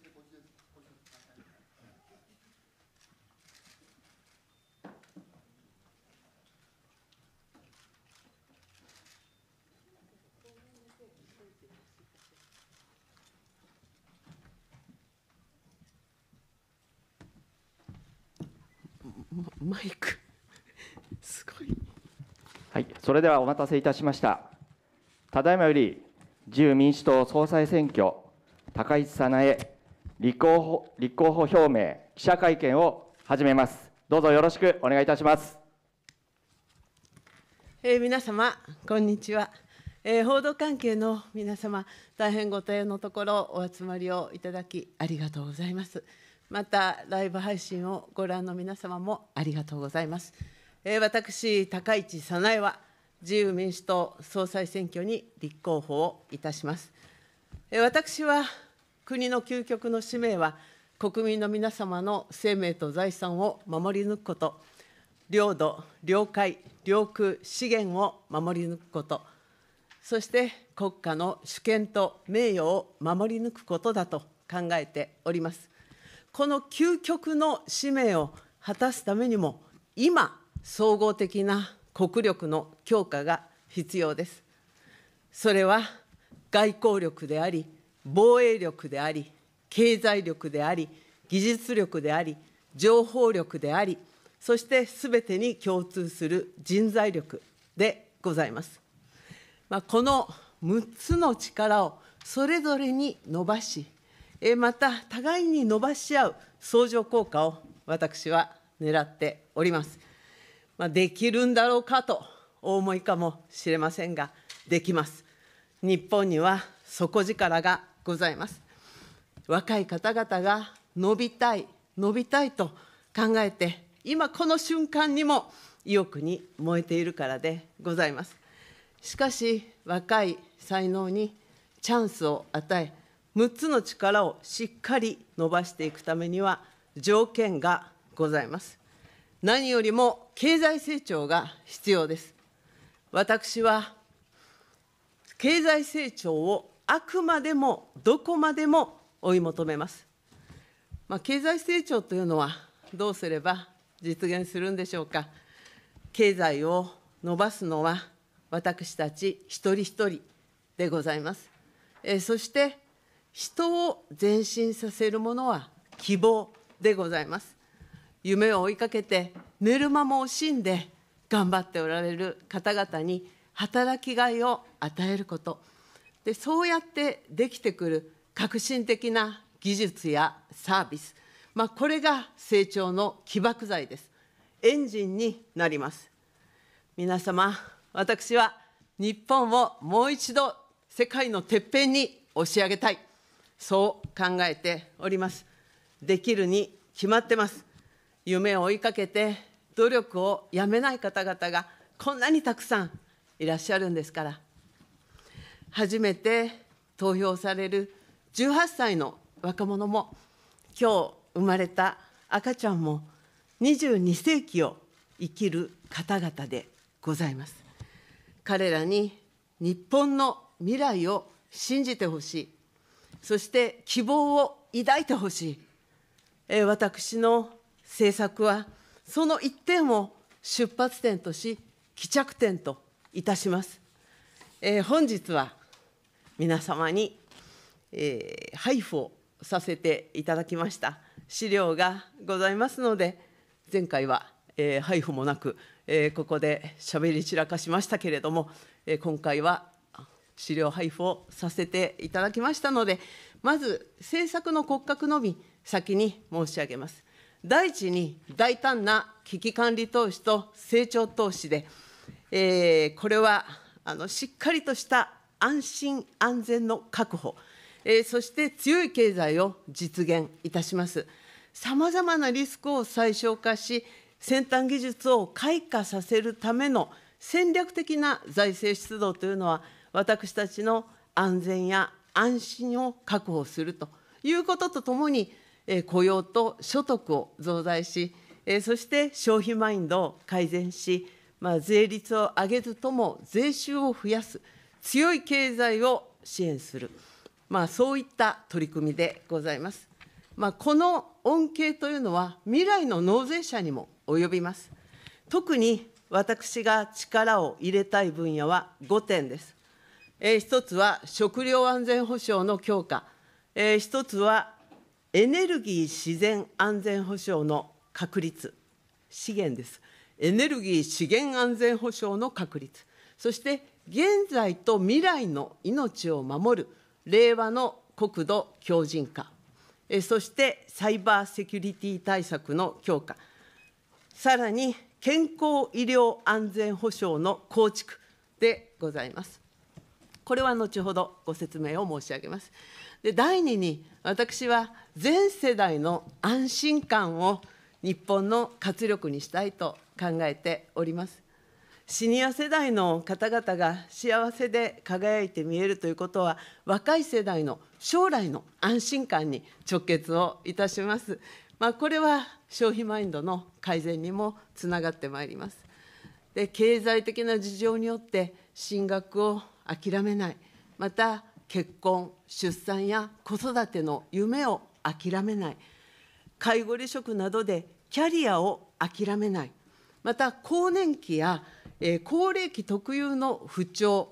してご指示マイクすごい。はい、それではお待たせいたしました。ただいまより自由民主党総裁選挙、高市早苗立候補立候補表明、記者会見を始めます。どうぞよろしくお願いいたします。えー、皆様、こんにちは。えー、報道関係の皆様、大変ご対応のところ、お集まりをいただき、ありがとうございます。また、ライブ配信をご覧の皆様もありがとうございます。えー、私、高市早苗は、自由民主党総裁選挙に立候補をいたします。え私は国の究極の使命は、国民の皆様の生命と財産を守り抜くこと、領土、領海、領空、資源を守り抜くこと、そして国家の主権と名誉を守り抜くことだと考えております。この究極の使命を果たすためにも、今、総合的な国力の強化が必要です。それは外交力であり、防衛力であり、経済力であり、技術力であり、情報力であり、そしてすべてに共通する人材力でございます。まあ、この6つの力をそれぞれに伸ばし、また互いに伸ばし合う相乗効果を私は狙っております。まあ、できるんだろうかとお思いかもしれませんが、できます。日本には底力がございます。若い方々が伸びたい、伸びたいと考えて、今この瞬間にも意欲に燃えているからでございます。しかし、若い才能にチャンスを与え、6つの力をしっかり伸ばしていくためには、条件がございます。何よりも経済成長が必要です。私は経済成長をあくまでもどこまでも追い求めます。まあ、経済成長というのはどうすれば実現するんでしょうか。経済を伸ばすのは私たち一人一人でございます。えー、そして人を前進させるものは希望でございます。夢を追いかけて寝る間も惜しんで頑張っておられる方々に働きがいを与えること。でそうやってできてくる革新的な技術やサービス、まあ、これが成長の起爆剤です。エンジンになります。皆様、私は日本をもう一度世界のてっぺんに押し上げたい。そう考えております。できるに決まってます。夢を追いかけて努力をやめない方々がこんなにたくさんいらっしゃるんですから。初めて投票される18歳の若者も、きょう生まれた赤ちゃんも、22世紀を生きる方々でございます。彼らに日本の未来を信じてほしい、そして希望を抱いてほしい、え私の政策は、その一点を出発点とし、帰着点といたします。えー、本日は皆様に、えー、配布をさせていただきました資料がございますので、前回は、えー、配布もなく、えー、ここでしゃべり散らかしましたけれども、えー、今回は資料配布をさせていただきましたので、まず政策の骨格のみ、先に申し上げます。第一に大胆な危機管理投資と成長投資で、えー、これはあのしっかりとした安心安全の確保、えー、そして強い経済を実現いたします。さまざまなリスクを最小化し、先端技術を開花させるための戦略的な財政出動というのは、私たちの安全や安心を確保するということとともに、雇用と所得を増大し、そして消費マインドを改善し、まあ、税率を上げずとも税収を増やす。強い経済を支援する、まあ、そういった取り組みでございます。まあ、この恩恵というのは、未来の納税者にも及びます。特に私が力を入れたい分野は5点です。えー、1つは食料安全保障の強化、えー、1つはエネルギー自然安全保障の確立、資源です。エネルギー資源安全保障の確立、そして現在と未来の命を守る令和の国土強靭化、そしてサイバーセキュリティ対策の強化、さらに健康医療安全保障の構築でございます。これは後ほどご説明を申し上げます。で第二に、私は全世代の安心感を日本の活力にしたいと考えております。シニア世代の方々が幸せで輝いて見えるということは、若い世代の将来の安心感に直結をいたします。まあ、これは消費マインドの改善にもつながってまいります。で経済的な事情によって進学を諦めない、また結婚、出産や子育ての夢を諦めない、介護離職などでキャリアを諦めない、また更年期や高齢期特有の不調、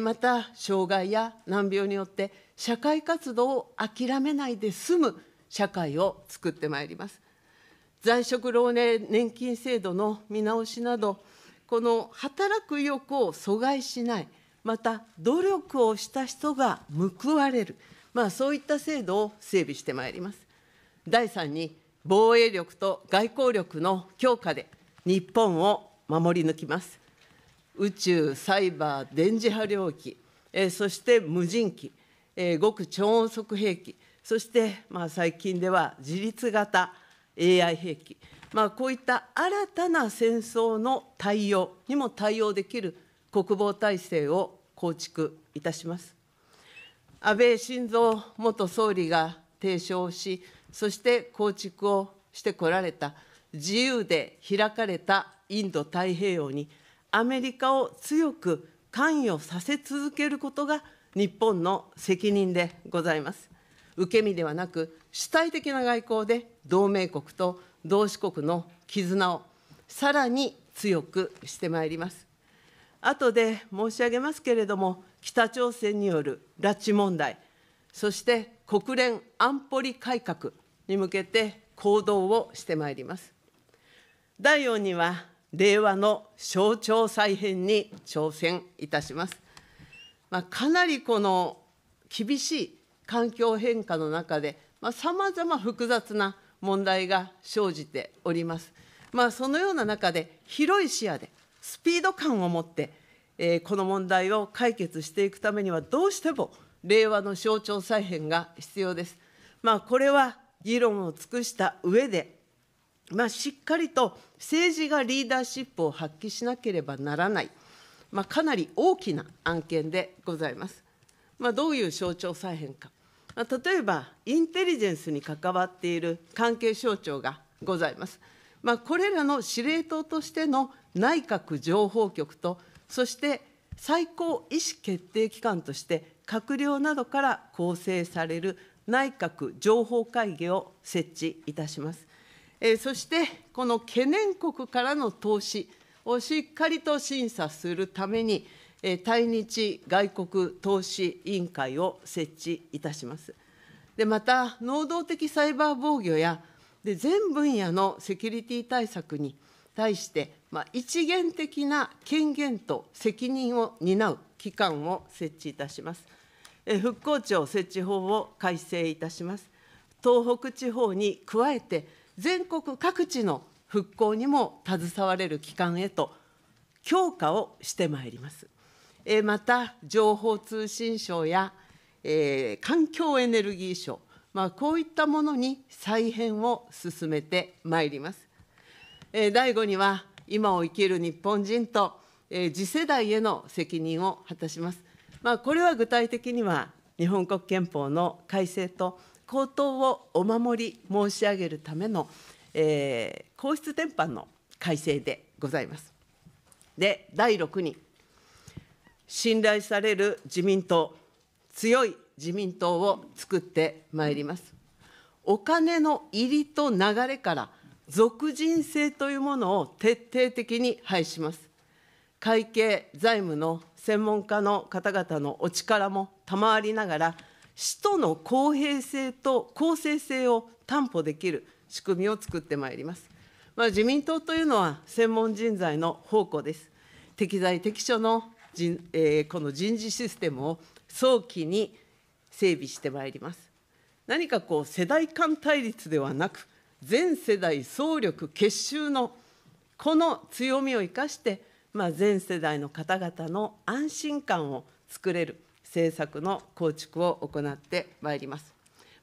また障害や難病によって社会活動を諦めないで済む社会を作ってまいります。在職老年年金制度の見直しなど、この働く意欲を阻害しない、また努力をした人が報われる、まあ、そういった制度を整備してまいります。第3に、防衛力と外交力の強化で、日本を守り抜きます。宇宙、サイバー、電磁波領域、えー、そして無人機、えー、極超音速兵器、そして、まあ、最近では自立型 AI 兵器、まあ、こういった新たな戦争の対応にも対応できる国防体制を構築いたします。安倍晋三元総理が提唱し、そして構築をしてこられた自由で開かれたインド太平洋にアメリカを強く関与させ続けることが日本の責任でございます。受け身ではなく、主体的な外交で同盟国と同志国の絆をさらに強くしてまいります。後で申し上げますけれども、北朝鮮による拉致問題、そして国連安保理改革に向けて行動をしてまいります。第4には、令和の省庁再編に挑戦いたします。まあ、かなりこの厳しい環境変化の中で、さまざ、あ、ま複雑な問題が生じております。まあ、そのような中で、広い視野で、スピード感を持って、えー、この問題を解決していくためには、どうしても令和の省庁再編が必要です。まあ、これは議論を尽くした上で、まあ、しっかりと政治がリーダーシップを発揮しなければならない、まあ、かなり大きな案件でございます。まあ、どういう省庁再編か、まあ、例えばインテリジェンスに関わっている関係省庁がございます。まあ、これらの司令塔としての内閣情報局と、そして最高意思決定機関として閣僚などから構成される内閣情報会議を設置いたします。えー、そして、この懸念国からの投資をしっかりと審査するために、対日外国投資委員会を設置いたします。でまた、能動的サイバー防御やで全分野のセキュリティ対策に対して、まあ、一元的な権限と責任を担う機関を設置いたします。復興庁設置法を改正いたします。東北地方に加えて全国各地の復興にも携われる機関へと強化をしてまいります。えまた、情報通信省や、えー、環境エネルギー省、まあ、こういったものに再編を進めてまいります。えー、第5には、今を生きる日本人と、えー、次世代への責任を果たします。まあ、これは具体的には、日本国憲法の改正と、高等をお守り申し上げるための、えー、皇室典範の改正でございます。で、第6に、信頼される自民党、強い自民党を作ってまいります。お金の入りと流れから俗人性というものを徹底的に廃します。会計、財務の専門家の方々のお力も賜りながら、使途の公平性と公正性を担保できる仕組みを作ってまいります。まあ、自民党というのは専門人材の宝庫です。適材適所の人、えー、この人事システムを早期に整備してまいります。何かこう世代間対立ではなく、全世代総力結集のこの強みを生かして、まあ、全世代の方々の安心感を作れる、政策の構築を行ってまいります。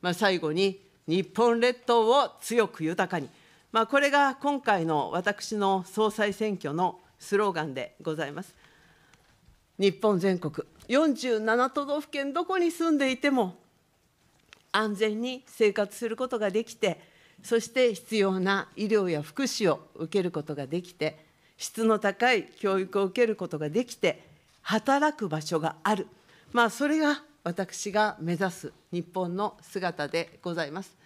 まあ、最後に、日本列島を強く豊かに、まあ、これが今回の私の総裁選挙のスローガンでございます。日本全国47都道府県どこに住んでいても安全に生活することができてそして必要な医療や福祉を受けることができて質の高い教育を受けることができて働く場所がある。まあ、それが私が目指す日本の姿でございます。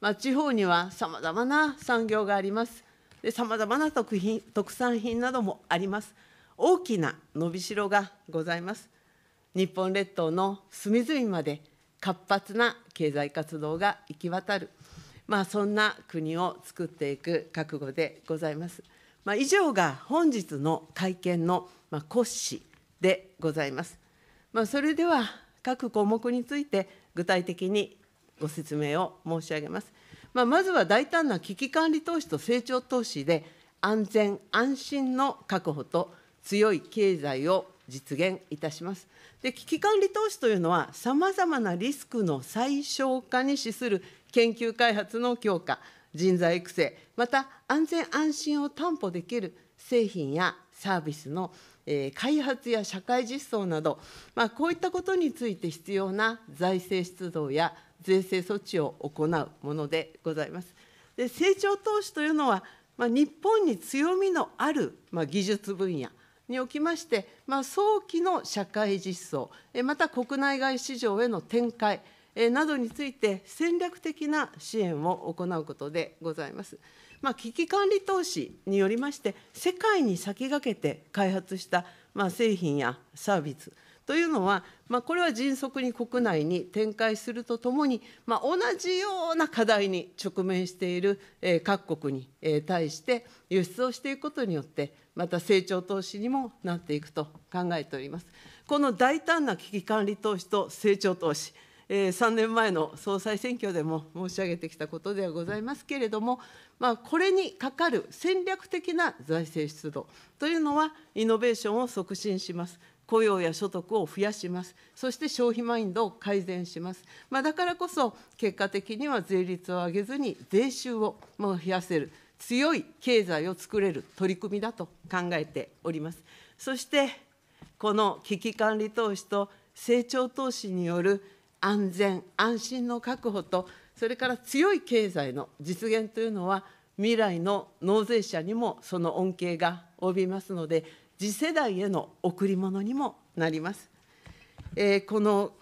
まあ、地方にはさまざまな産業があります。さまざまな特品特産品などもあります。大きな伸びしろがございます。日本列島の隅々まで活発な経済活動が行き渡る、まあ、そんな国を作っていく覚悟でございます。まあ、以上が本日の会見の骨子でございます。まあ、それでは各項目について具体的にご説明を申し上げます。まあ、まずは大胆な危機管理投資と成長投資で、安全・安心の確保と強い経済を実現いたします。で危機管理投資というのは、さまざまなリスクの最小化に資する研究開発の強化、人材育成、また安全・安心を担保できる製品やサービスのえ開発や社会実装など、まあ、こういったことについて必要な財政出動や税制措置を行うものでございます。で成長投資というのは、まあ、日本に強みのある、まあ、技術分野におきまして、まあ、早期の社会実装、また国内外市場への展開などについて、戦略的な支援を行うことでございます。まあ、危機管理投資によりまして、世界に先駆けて開発した、まあ、製品やサービスというのは、まあ、これは迅速に国内に展開するとともに、まあ、同じような課題に直面している、え各国に対して輸出をしていくことによって、また成長投資にもなっていくと考えております。この大胆な危機管理投資と成長投資、えー、3年前の総裁選挙でも申し上げてきたことではございますけれども、まあ、これにかかる戦略的な財政出動というのは、イノベーションを促進します。雇用や所得を増やします、そして消費マインドを改善します、まあ、だからこそ、結果的には税率を上げずに、税収を増やせる、強い経済を作れる取り組みだと考えております。そしてこの危機管理投資と成長投資による安全安心の確保とそれから強い経済の実現というのは未来の納税者にもその恩恵が及びますので次世代への贈り物にもなります。えー、この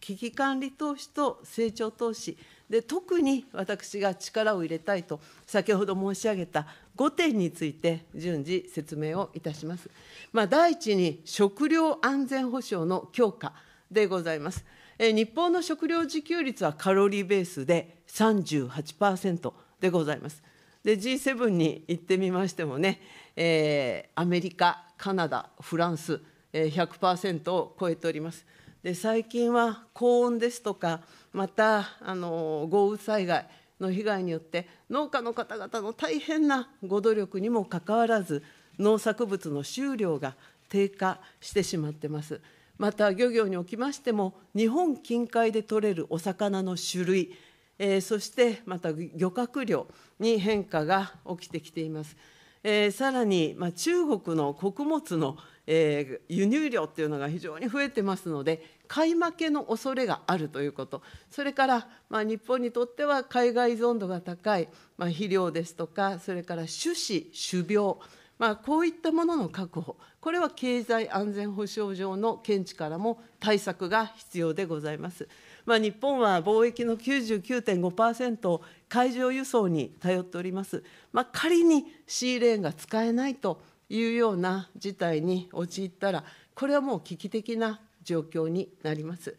危機管理投資と成長投資で特に私が力を入れたいと先ほど申し上げた5点について順次説明をいたします。まあ、第一に食料安全保障の強化でございます。日本の食料自給率はカロリーベースで38%でございます。G7 に行ってみましてもね、えー、アメリカ、カナダ、フランス、えー、100%を超えております。で最近は高温ですとか、またあの豪雨災害の被害によって、農家の方々の大変なご努力にもかかわらず、農作物の収量が低下してしまってます。また漁業におきましても日本近海で取れるお魚の種類、えー、そしてまた漁獲量に変化が起きてきています。えー、さらに、まあ、中国の穀物の、えー、輸入量っていうのが非常に増えてますので買い負けの恐れがあるということそれから、まあ、日本にとっては海外依存度が高い、まあ、肥料ですとかそれから種子種苗まあ、こういったものの確保、これは経済安全保障上の見地からも対策が必要でございます。まあ、日本は貿易の99.5%を海上輸送に頼っております。まあ、仮にシーレーンが使えないというような事態に陥ったら、これはもう危機的な状況になります。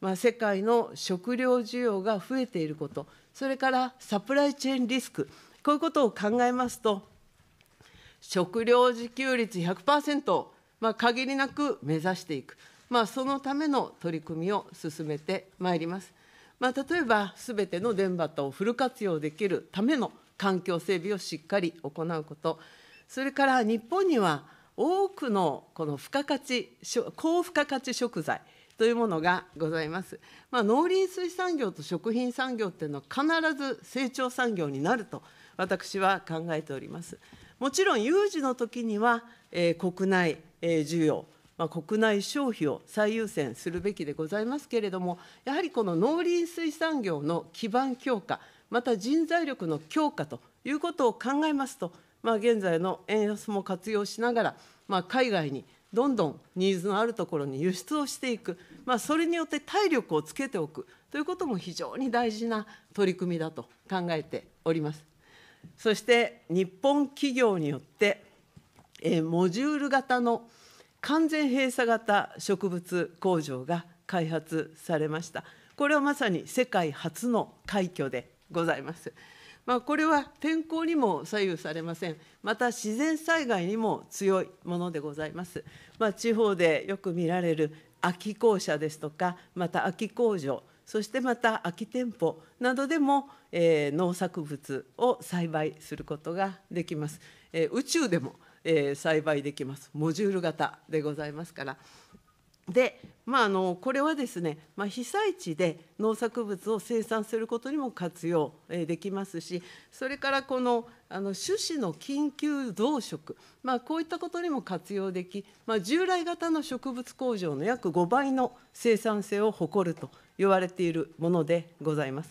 まあ、世界の食料需要が増えていること、それからサプライチェーンリスク、こういうことを考えますと、食料自給率100%、まあ、限りなく目指していく、まあ、そのための取り組みを進めてまいります。まあ、例えば、すべての電波をフル活用できるための環境整備をしっかり行うこと、それから日本には多くのこの付加価値、高付加価値食材というものがございます。まあ、農林水産業と食品産業というのは必ず成長産業になると私は考えております。もちろん有事の時には、えー、国内、えー、需要、まあ、国内消費を最優先するべきでございますけれども、やはりこの農林水産業の基盤強化、また人材力の強化ということを考えますと、まあ、現在の円安も活用しながら、まあ、海外にどんどんニーズのあるところに輸出をしていく、まあ、それによって体力をつけておくということも非常に大事な取り組みだと考えております。そして日本企業によって、えー、モジュール型の完全閉鎖型植物工場が開発されました。これはまさに世界初の快挙でございます。まあ、これは天候にも左右されません。また自然災害にも強いものでございます。まあ、地方でよく見られる空き校舎ですとか、また空き工場、そしてまた空き店舗などでも、えー、農作物を栽培することができます、えー、宇宙でも、えー、栽培できますモジュール型でございますから、で、まあ、あのこれはですね、まあ、被災地で農作物を生産することにも活用できますし、それからこのあの種子の緊急増殖、まあ、こういったことにも活用でき、まあ、従来型の植物工場の約5倍の生産性を誇ると言われているものでございます。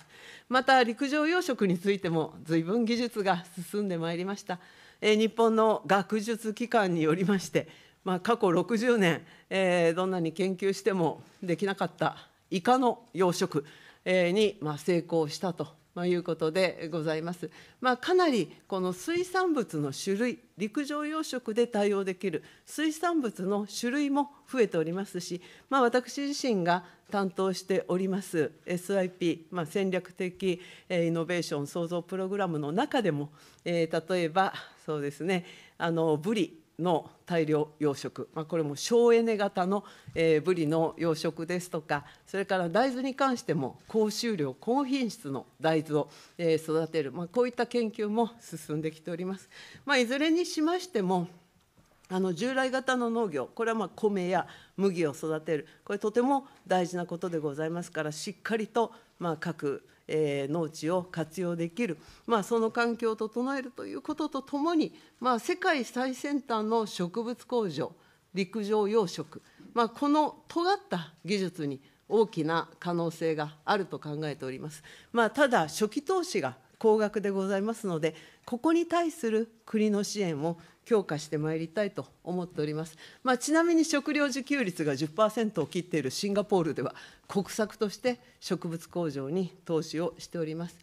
また陸上養殖についてもずいぶん技術が進んでまいりました。え日本の学術機関によりましてまあ、過去60年、えー、どんなに研究してもできなかったイカの養殖、えー、に、まあ、成功したと。まあ、いうことでございます、まあ、かなりこの水産物の種類陸上養殖で対応できる水産物の種類も増えておりますし、まあ、私自身が担当しております SIP、まあ、戦略的イノベーション創造プログラムの中でも、えー、例えばそうですねあのブリの大量養殖、まあ、これも省エネ型の、えー、ブリの養殖ですとかそれから大豆に関しても高収量高品質の大豆を、えー、育てる、まあ、こういった研究も進んできております。まあ、いずれにしましてもあの従来型の農業これはまあ米や麦を育てるこれとても大事なことでございますからしっかりとまあ各えー、農地を活用できる、まあ、その環境を整えるということとともに、まあ、世界最先端の植物工場陸上養殖、まあ、この尖った技術に大きな可能性があると考えております。まあ、ただ初期投資が高額でございますので、ここに対する国の支援を強化してまいりたいと思っております。まあ、ちなみに食料自給率が10%を切っているシンガポールでは、国策として植物工場に投資をしております。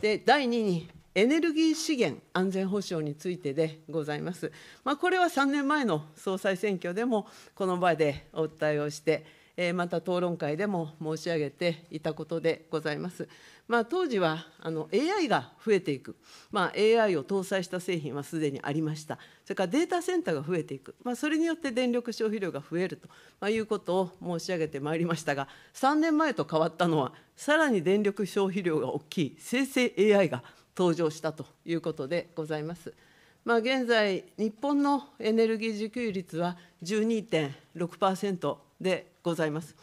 で第2にエネルギー資源安全保障についてでございます。まあ、これは3年前の総裁選挙でもこの場でお訴えをして、えまた討論会でも申し上げていたことでございます。まあ、当時はあの AI が増えていく、まあ、AI を搭載した製品はすでにありました、それからデータセンターが増えていく、まあ、それによって電力消費量が増えると、まあ、いうことを申し上げてまいりましたが、3年前と変わったのは、さらに電力消費量が大きい生成 AI が登場したということでございます。まあ、現在、日本のエネルギー自給率は12.6%でございます。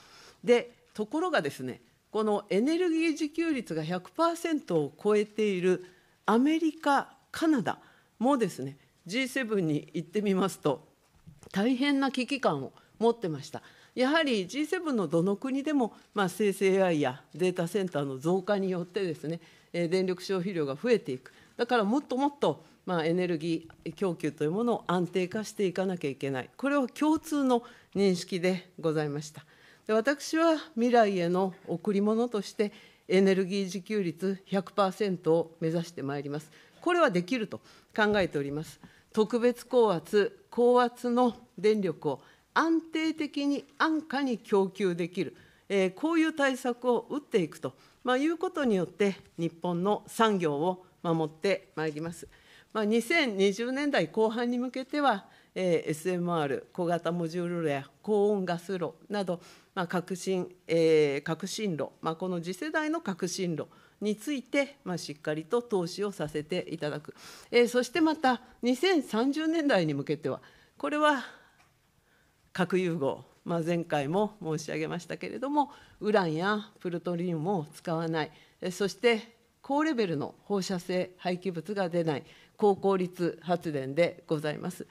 でところがですねこのエネルギー自給率が100%を超えているアメリカカナダもですね G7 に行ってみますと大変な危機感を持ってました。やはり G7 のどの国でも、まあ、生成 AI やデータセンターの増加によってですね、え電力消費量が増えていく、だからもっともっと、まあ、エネルギー供給というものを安定化していかなきゃいけない、これは共通の認識でございました。で私は未来への贈り物としてエネルギー自給率100%を目指してまいります。これはできると考えております。特別高圧、高圧の電力を安定的に安価に供給できる、えー、こういう対策を打っていくと、まあ、いうことによって、日本の産業を守ってまいります。まあ、2020年代後半に向けては、え SMR 小型モジュール炉や高温ガス炉など、まあ、革新、えー、革新炉、まあ、この次世代の革新炉について、まあ、しっかりと投資をさせていただく、えー、そしてまた2030年代に向けてはこれは核融合、まあ、前回も申し上げましたけれどもウランやプルトリウムを使わないそして高レベルの放射性廃棄物が出ない高効率発電でございます。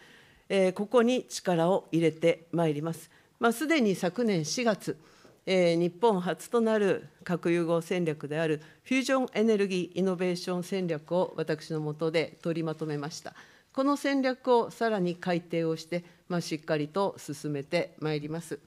えー、ここに力を入れてまいります。まあ、すでに昨年4月、えー、日本初となる核融合戦略であるフュージョンエネルギーイノベーション戦略を私のもとで取りまとめました。この戦略をさらに改定をして、まあ、しっかりと進めてまいります。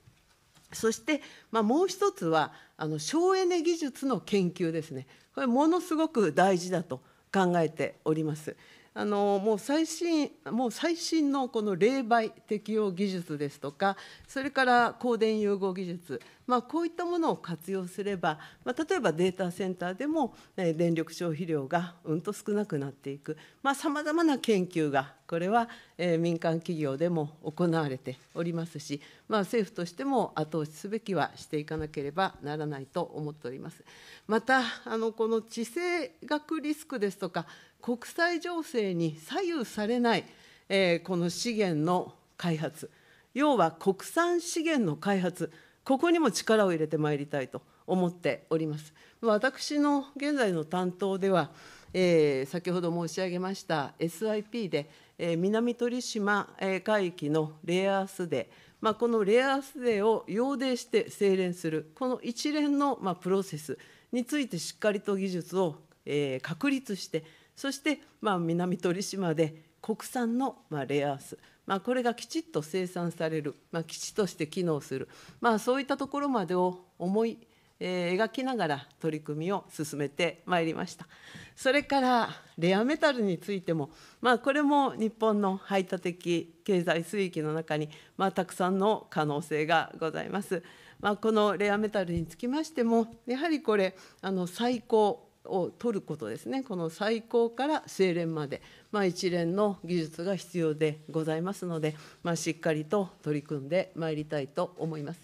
そして、まあ、もう一つはあの省エネ技術の研究ですね。これものすごく大事だと考えております。あのもう最新もう最新のこの冷媒適用技術ですとか、それから光電融合技術、まあ、こういったものを活用すれば、まあ、例えばデータセンターでも、え電力消費量がうんと少なくなっていく、さまざ、あ、まな研究が、これは、え民間企業でも行われておりますし、まあ、政府としても後押しすべきはしていかなければならないと思っております。またあのこの地政学リスクですとか国際情勢に左右されない、えー、この資源の開発、要は国産資源の開発、ここにも力を入れてまいりたいと思っております。私の現在の担当では、えー、先ほど申し上げました SIP で、えー、南鳥島海域のレアアースデー、まあ、このレアアースデーを要請して精錬する、この一連の、まあ、プロセスについてしっかりと技術を、えー、確立して、そして、まあ、南鳥島で国産の、まあ、レアアース、まあ、これがきちっと生産される、まあ、基地として機能する、まあ、そういったところまでを思い、えー、描きながら取り組みを進めてまいりましたそれからレアメタルについても、まあ、これも日本の排他的経済水域の中に、まあ、たくさんの可能性がございます。まあ、このレアメタルにつきましてもやはりこれあの最高を取ることですね、この最高から精錬まで、まあ、一連の技術が必要でございますので、まあ、しっかりと取り組んでまいりたいと思います。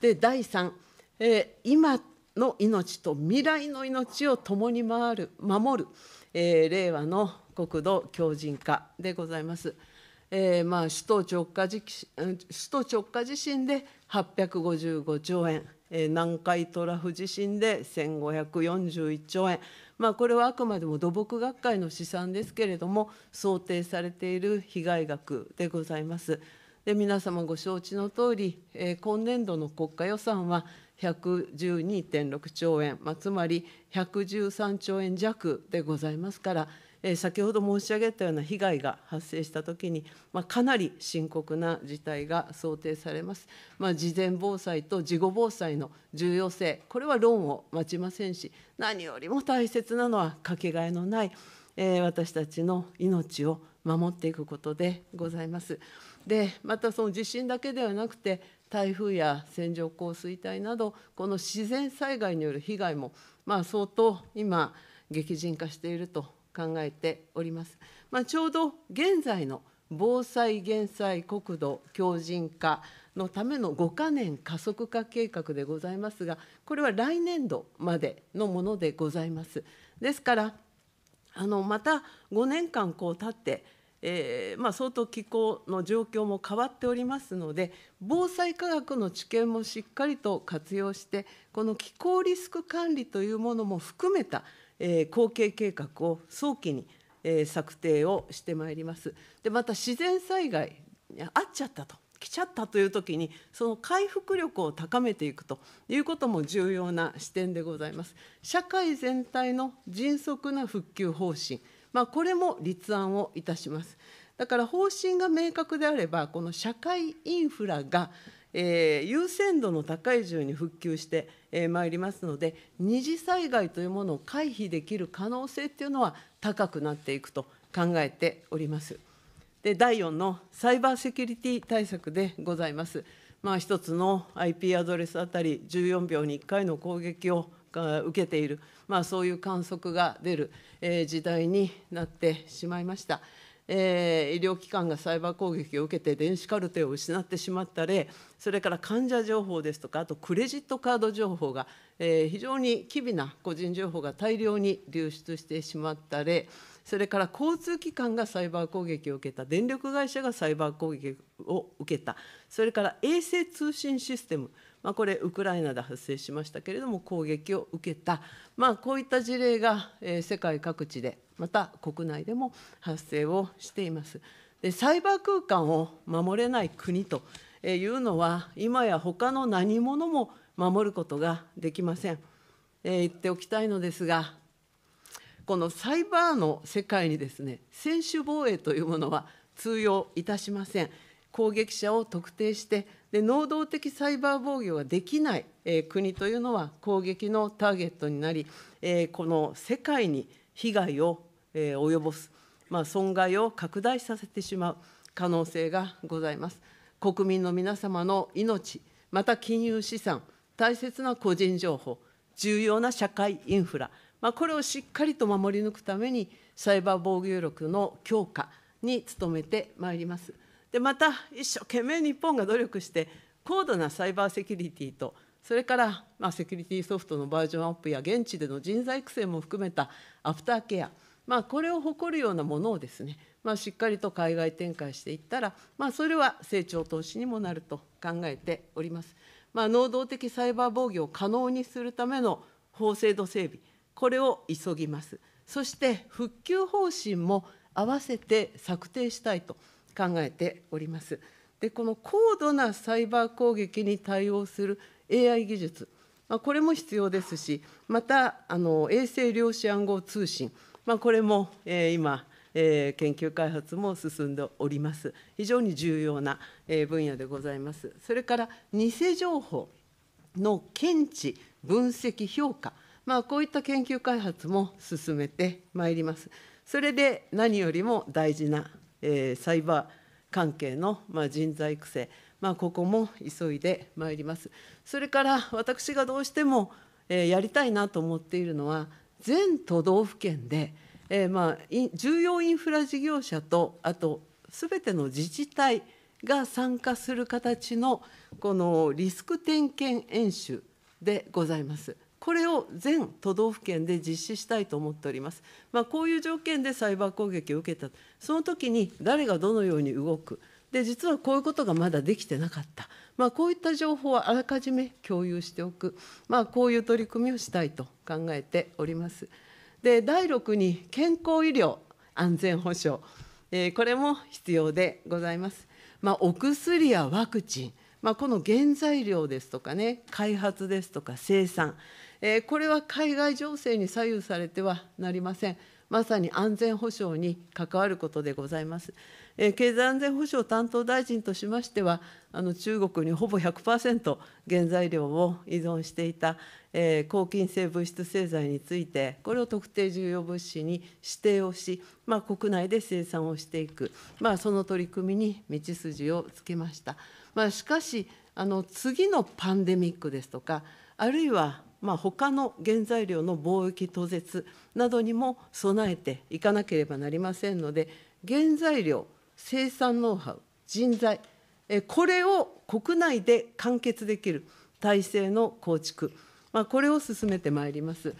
で第3、えー、今の命と未来の命を共に回る守る、えー、令和の国土強靭化でございます。えー、まあ首都直下地首都直下地震で855兆円、えー、南海トラフ地震で1541兆円、まあ、これはあくまでも土木学会の試算ですけれども想定されている被害額でございます。で皆様ご承知の通り、えー、今年度の国家予算は112.6兆円、まあ、つまり113兆円弱でございますから、え先ほど申し上げたような被害が発生したときに、まあ、かなり深刻な事態が想定されます。まあ、事前防災と事後防災の重要性、これは論を待ちませんし、何よりも大切なのはかけがえのない、えー、私たちの命を守っていくことでございます。でまたその地震だけではなくて台風や線状降水帯などこの自然災害による被害も、まあ、相当今激甚化していると考えております。まあ、ちょうど現在の防災・減災・国土強靭化のための5か年加速化計画でございますが、これは来年度までのものでございます。ですから、あのまた5年間こう経って、えー、まあ、相当気候の状況も変わっておりますので防災科学の知見もしっかりと活用してこの気候リスク管理というものも含めたえ後継計画を早期に、え策定をしてまいります。でまた自然災害に遭っちゃったと来ちゃったという時にその回復力を高めていくということも重要な視点でございます。社会全体の迅速な復旧方針、まあ、これも立案をいたします。だから方針が明確であればこの社会インフラがえー、優先度の高い順に復旧してまいりますので二次災害というものを回避できる可能性というのは高くなっていくと考えております。で第4のサイバーセキュリティ対策でございます。まあ、1つの IP アドレスあたり14秒に1回の攻撃を受けている、まあ、そういう観測が出る時代になってしまいました。えー、医療機関がサイバー攻撃を受けて電子カルテを失ってしまった例それから患者情報ですとかあとクレジットカード情報が、えー、非常に機微な個人情報が大量に流出してしまった例それから交通機関がサイバー攻撃を受けた電力会社がサイバー攻撃を受けたそれから衛星通信システムまあ、これウクライナで発生しましたけれども攻撃を受けた、まあ、こういった事例が、えー、世界各地でまた国内でも発生をしています。でサイバー空間を守れない国というのは今や他の何者も守ることができません。えー、言っておきたいのですがこのサイバーの世界にですね専守防衛というものは通用いたしません。攻撃者を特定してで能動的サイバー防御ができない、えー、国というのは攻撃のターゲットになり、えー、この世界に被害を、えー、及ぼす、まあ、損害を拡大させてしまう可能性がございます。国民の皆様の命、また金融資産、大切な個人情報、重要な社会インフラ、まあ、これをしっかりと守り抜くために、サイバー防御力の強化に努めてまいります。でまた一生懸命日本が努力して高度なサイバーセキュリティとそれから、まあ、セキュリティソフトのバージョンアップや現地での人材育成も含めたアフターケア、まあ、これを誇るようなものをですね、まあ、しっかりと海外展開していったら、まあ、それは成長投資にもなると考えております。まあ、能動的サイバー防御を可能にするための法制度整備、これを急ぎます。そして復旧方針も合わせて策定したいと。考えております。でこの高度なサイバー攻撃に対応する AI 技術、まあ、これも必要ですし、またあの衛星量子暗号通信、まあ、これも、えー、今、えー、研究開発も進んでおります。非常に重要な、えー、分野でございます。それから偽情報の検知、分析、評価、まあ、こういった研究開発も進めてまいります。それで何よりも大事なえー、サイバー関係の、まあ、人材育成、まあ、ここも急いでまいります。それから私がどうしても、えー、やりたいなと思っているのは全都道府県で、えーまあ、重要インフラ事業者とあとすべての自治体が参加する形のこのリスク点検演習でございます。これを全都道府県で実施したいと思っております。まあ、こういう条件でサイバー攻撃を受けた、その時に誰がどのように動く、で実はこういうことがまだできてなかった、まあ、こういった情報はあらかじめ共有しておく、まあ、こういう取り組みをしたいと考えております。で第6に健康医療安全保障、えー、これも必要でございます。まあ、お薬やワクチン、まあ、この原材料ですとかね開発ですとか生産、えこれは海外情勢に左右されてはなりません。まさに安全保障に関わることでございます。え経済安全保障担当大臣としましては、あの中国にほぼ100%原材料を依存していた、えー、抗菌性物質製剤について、これを特定重要物資に指定をし、まあ、国内で生産をしていく、まあ、その取り組みに道筋をつけました。まあ、しかしあの次のパンデミックですとか、あるいはまあ、他の原材料の貿易途絶などにも備えていかなければなりませんので、原材料、生産ノウハウ、人材、これを国内で完結できる体制の構築、まあ、これを進めてまいります。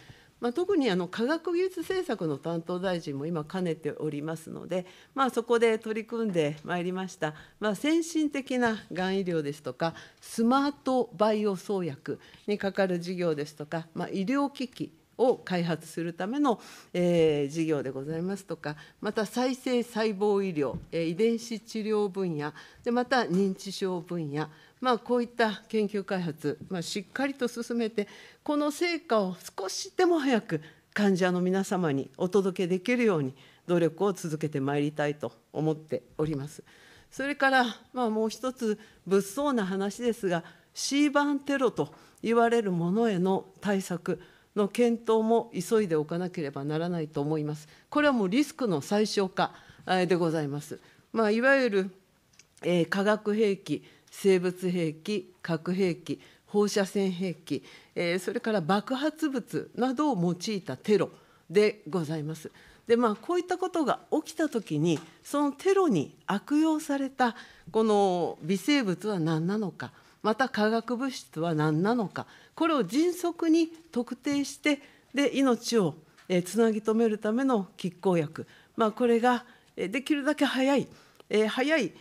まあ、特にあの科学技術政策の担当大臣も今兼ねておりますので、まあ、そこで取り組んでまいりました、まあ、先進的ながん医療ですとかスマートバイオ創薬にかかる事業ですとか、まあ、医療機器を開発するための、えー、事業でございますとか、また再生細胞医療、えー、遺伝子治療分野、でまた認知症分野、まあ、こういった研究開発、まあ、しっかりと進めて、この成果を少しでも早く患者の皆様にお届けできるように、努力を続けてまいりたいと思っております。それから、まあ、もう一つ、物騒な話ですが、シーバンテロと言われるものへの対策、の検討も急いでおかなければならないと思います。これはもうリスクの最小化でございます。まあ、いわゆる、えー、化学兵器、生物兵器、核兵器、放射線兵器、えー、それから爆発物などを用いたテロでございます。でまあ、こういったことが起きたときに、そのテロに悪用されたこの微生物は何なのか、また化学物質は何なのか、これを迅速に特定してで命をつなぎ止めるための拮抗薬、まあ、これができるだけ早い早い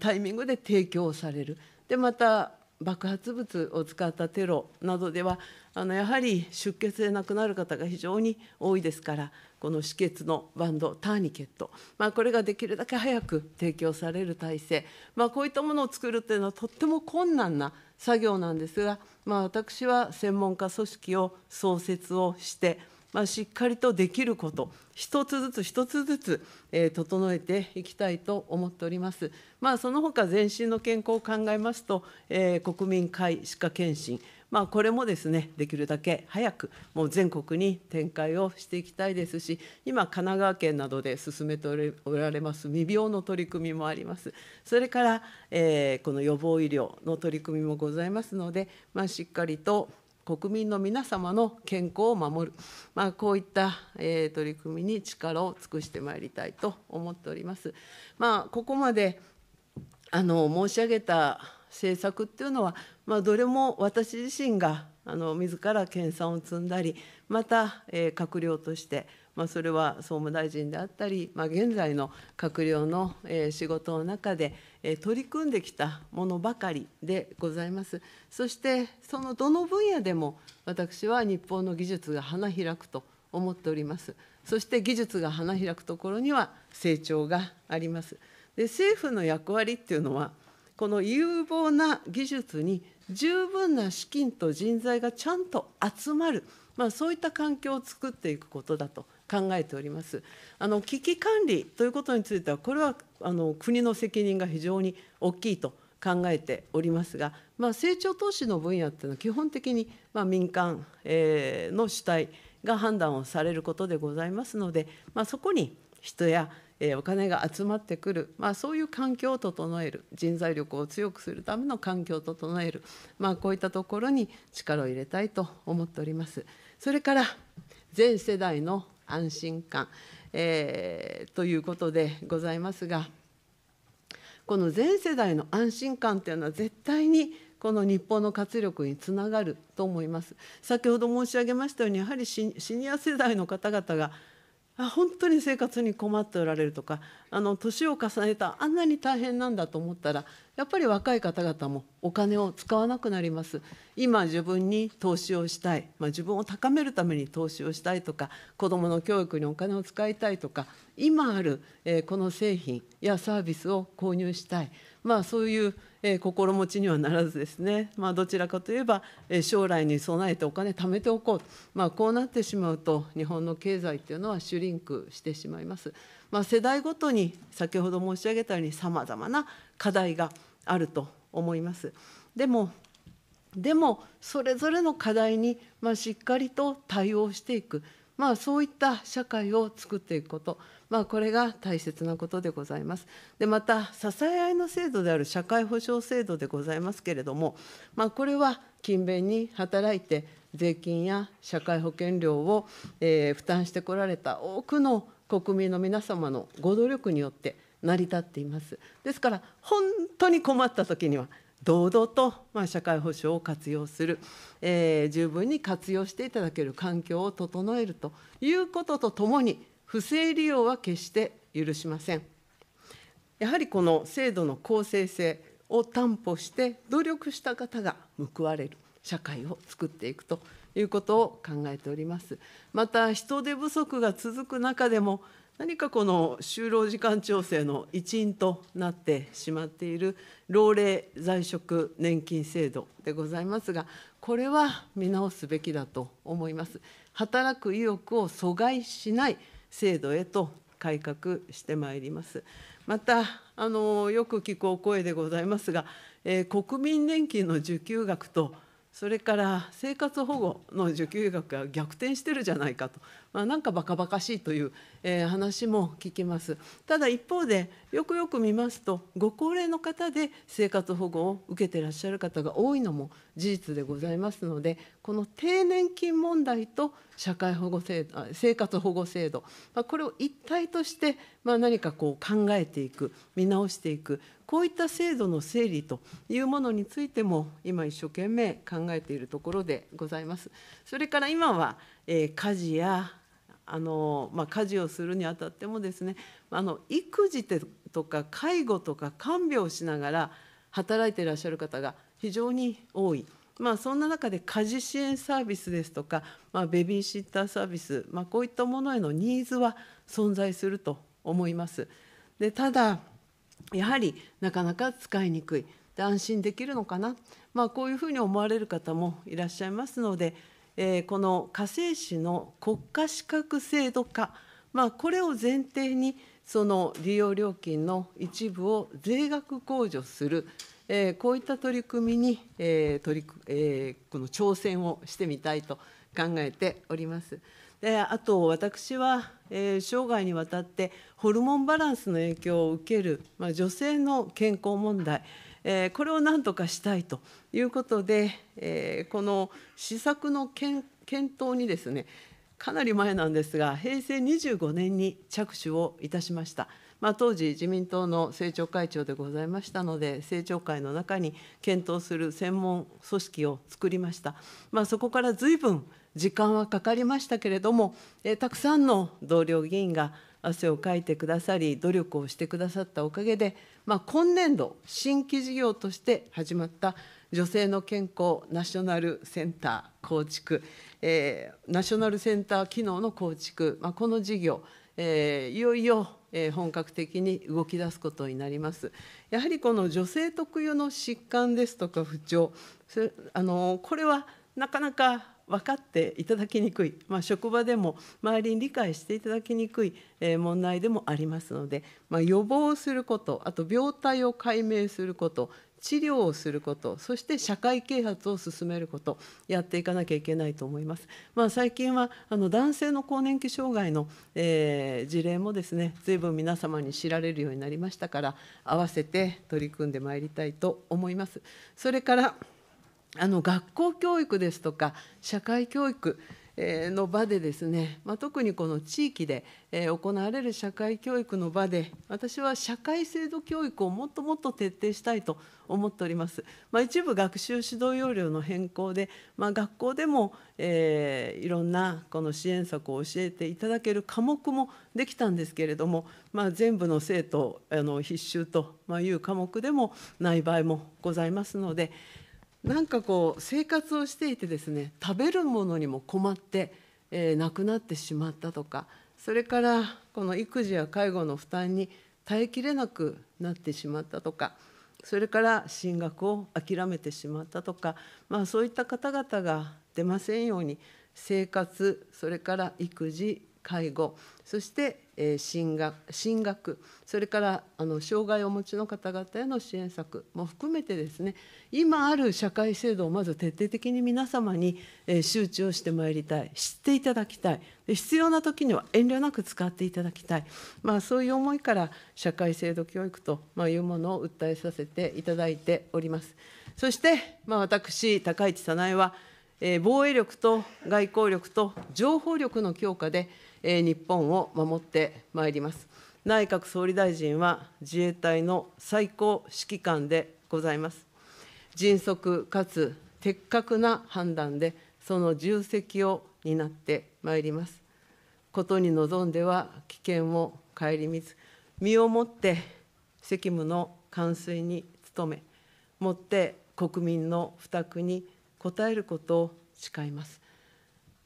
タイミングで提供されるでまた爆発物を使ったテロなどではあのやはり出血で亡くなる方が非常に多いですからこの止血のバンドターニケット、まあ、これができるだけ早く提供される体制、まあ、こういったものを作るというのはとっても困難な作業なんですが、まあ、私は専門家組織を創設をしてまあ、しっかりとできること、一つずつ一つずつ、えー、整えていきたいと思っております。まあ、その他全身の健康を考えますと、えー、国民皆歯科検診、まあ、これもですねできるだけ早く、もう全国に展開をしていきたいですし、今、神奈川県などで進めておられます未病の取り組みもあります、それから、えー、この予防医療の取り組みもございますので、まあ、しっかりと国民の皆様の健康を守る、まあ、こういった、えー、取り組みに力を尽くしてまいりたいと思っております。まあ、ここまであの申し上げた政策っていうのは、まあ、どれも私自身があの自ら研鑽を積んだりまた、えー、閣僚としてまあ、それは総務大臣であったり、まあ、現在の閣僚の、え仕事の中で、え取り組んできたものばかりでございます。そしてそのどの分野でも私は日本の技術が花開くと思っております。そして技術が花開くところには成長があります。で政府の役割っていうのはこの有望な技術に十分な資金と人材がちゃんと集まる、まあ、そういった環境を作っていくことだと考えております。あの危機管理ということについては、これはあの国の責任が非常に大きいと考えておりますが、まあ、成長投資の分野っていうのは、基本的に、まあ、民間、えー、の主体が判断をされることでございますので、まあ、そこに人やえお金が集まってくる、まあ、そういう環境を整える人材力を強くするための環境を整える、まあ、こういったところに力を入れたいと思っております。それから全世代の安心感、えー、ということでございますがこの全世代の安心感というのは絶対にこの日本の活力につながると思います先ほど申し上げましたようにやはりシニア世代の方々があ本当に生活に困っておられるとかあの年を重ねたあんなに大変なんだと思ったらやっぱり若い方々もお金を使わなくなります今自分に投資をしたい、まあ、自分を高めるために投資をしたいとか子どもの教育にお金を使いたいとか今ある、えー、この製品やサービスを購入したいまあ、そういう、えー、心持ちにはならずですね、まあ、どちらかといえば、えー、将来に備えてお金貯めておこう、まあ、こうなってしまうと日本の経済っていうのはシュリンクしてしまいます、まあ、世代ごとに先ほど申し上げたようにさまざまな課題があると思いますでもでもそれぞれの課題に、まあ、しっかりと対応していく、まあ、そういった社会を作っていくことまあ、これが大切なことでございます。でまた、支え合いの制度である社会保障制度でございますけれども、まあ、これは勤勉に働いて、税金や社会保険料を、えー、負担してこられた多くの国民の皆様のご努力によって成り立っています。ですから、本当に困ったときには、堂々と、まあ、社会保障を活用する、えー、十分に活用していただける環境を整えるということとともに、不正利用は決して許しません。やはりこの制度の公正性を担保して努力した方が報われる社会を作っていくということを考えております。また人手不足が続く中でも何かこの就労時間調整の一因となってしまっている老齢在職年金制度でございますがこれは見直すべきだと思います。働く意欲を阻害しない制度へと改革してまいります。またあのよく聞くお声でございますが、えー、国民年金の受給額とそれから生活保護の受給額が逆転してるじゃないかと、まあ、なんかバカバカしいという、えー、話も聞きますただ一方でよくよく見ますとご高齢の方で生活保護を受けてらっしゃる方が多いのも事実でございますのでこの低年金問題と社会保護制度生活保護制度、まあ、これを一体として、まあ、何かこう考えていく見直していくこういった制度の整理というものについても今一生懸命考えているところでございます。それから今は、えー、家事やあのまあ、家事をするにあたってもですねあの育児とか介護とか看病しながら働いていらっしゃる方が非常に多い、まあ、そんな中で家事支援サービスですとか、まあ、ベビーシッターサービス、まあ、こういったものへのニーズは存在すると思います。でただやはりなかなか使いにくいで安心できるのかな、まあ、こういうふうに思われる方もいらっしゃいますので。えー、この火星市の国家資格制度化、まあ、これを前提にその利用料金の一部を税額控除する、えー、こういった取り組みに、えー取りえー、この挑戦をしてみたいと考えております。であと私は、えー、生涯にわたってホルモンバランスの影響を受ける、まあ、女性の健康問題えこれをなんとかしたいということで、えこの施策の検討にですねかなり前なんですが平成25年に着手をいたしました。まあ、当時、自民党の政調会長でございましたので、政調会の中に検討する専門組織を作りました。まあ、そこからずいぶん時間はかかりましたけれども、えたくさんの同僚議員が汗をかいてくださり、努力をしてくださったおかげで、まあ、今年度、新規事業として始まった女性の健康ナショナルセンター構築、えー、ナショナルセンター機能の構築、まあ、この事業、えー、いよいよ、え本格的に動き出すことになります。やはりこの女性特有の疾患ですとか不調、それあのこれはなかなか分かっていただきにくい、まあ、職場でも周りに理解していただきにくい問題でもありますので、まあ、予防することあと病態を解明すること治療をすることそして社会啓発を進めることやっていかなきゃいけないと思います、まあ、最近はあの男性の更年期障害の、えー、事例もですねぶん皆様に知られるようになりましたから合わせて取り組んでまいりたいと思いますそれからあの学校教育ですとか社会教育の場でですね、まあ、特にこの地域で行われる社会教育の場で私は社会制度教育をもっともっと徹底したいと思っております、まあ、一部学習指導要領の変更で、まあ、学校でも、えー、いろんなこの支援策を教えていただける科目もできたんですけれども、まあ、全部の生徒あの必修という科目でもない場合もございますのでなんかこう生活をしていてですね食べるものにも困って、えー、亡くなってしまったとかそれからこの育児や介護の負担に耐えきれなくなってしまったとかそれから進学を諦めてしまったとか、まあ、そういった方々が出ませんように生活それから育児介護そして進学進学それからあの障害をお持ちの方々への支援策も含めてですね今ある社会制度をまず徹底的に皆様に周知をしてまいりたい知っていただきたい必要な時には遠慮なく使っていただきたい、まあ、そういう思いから社会制度教育というものを訴えさせていただいております。そして、まあ、私高市早苗は防衛力と外交力と情報力の強化で日本を守ってまいります。内閣総理大臣は自衛隊の最高指揮官でございます。迅速かつ的確な判断で、その重責を担ってまいります。ことに臨んでは危険を顧みず、身をもって責務の完遂に努め、もって国民の負託に応えることを誓います。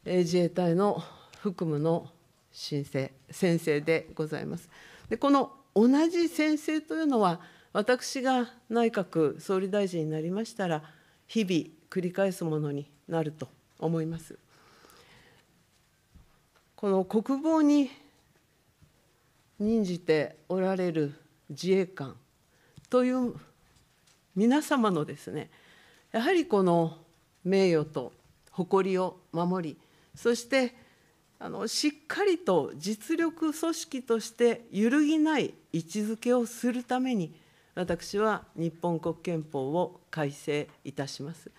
自衛隊の服務の先生先生でございます。でこの同じ先生というのは私が内閣総理大臣になりましたら日々繰り返すものになると思います。この国防に任じておられる自衛官という皆様のですねやはりこの名誉と誇りを守りそしてあのしっかりと実力組織として揺るぎない位置づけをするために私は日本国憲法を改正いたします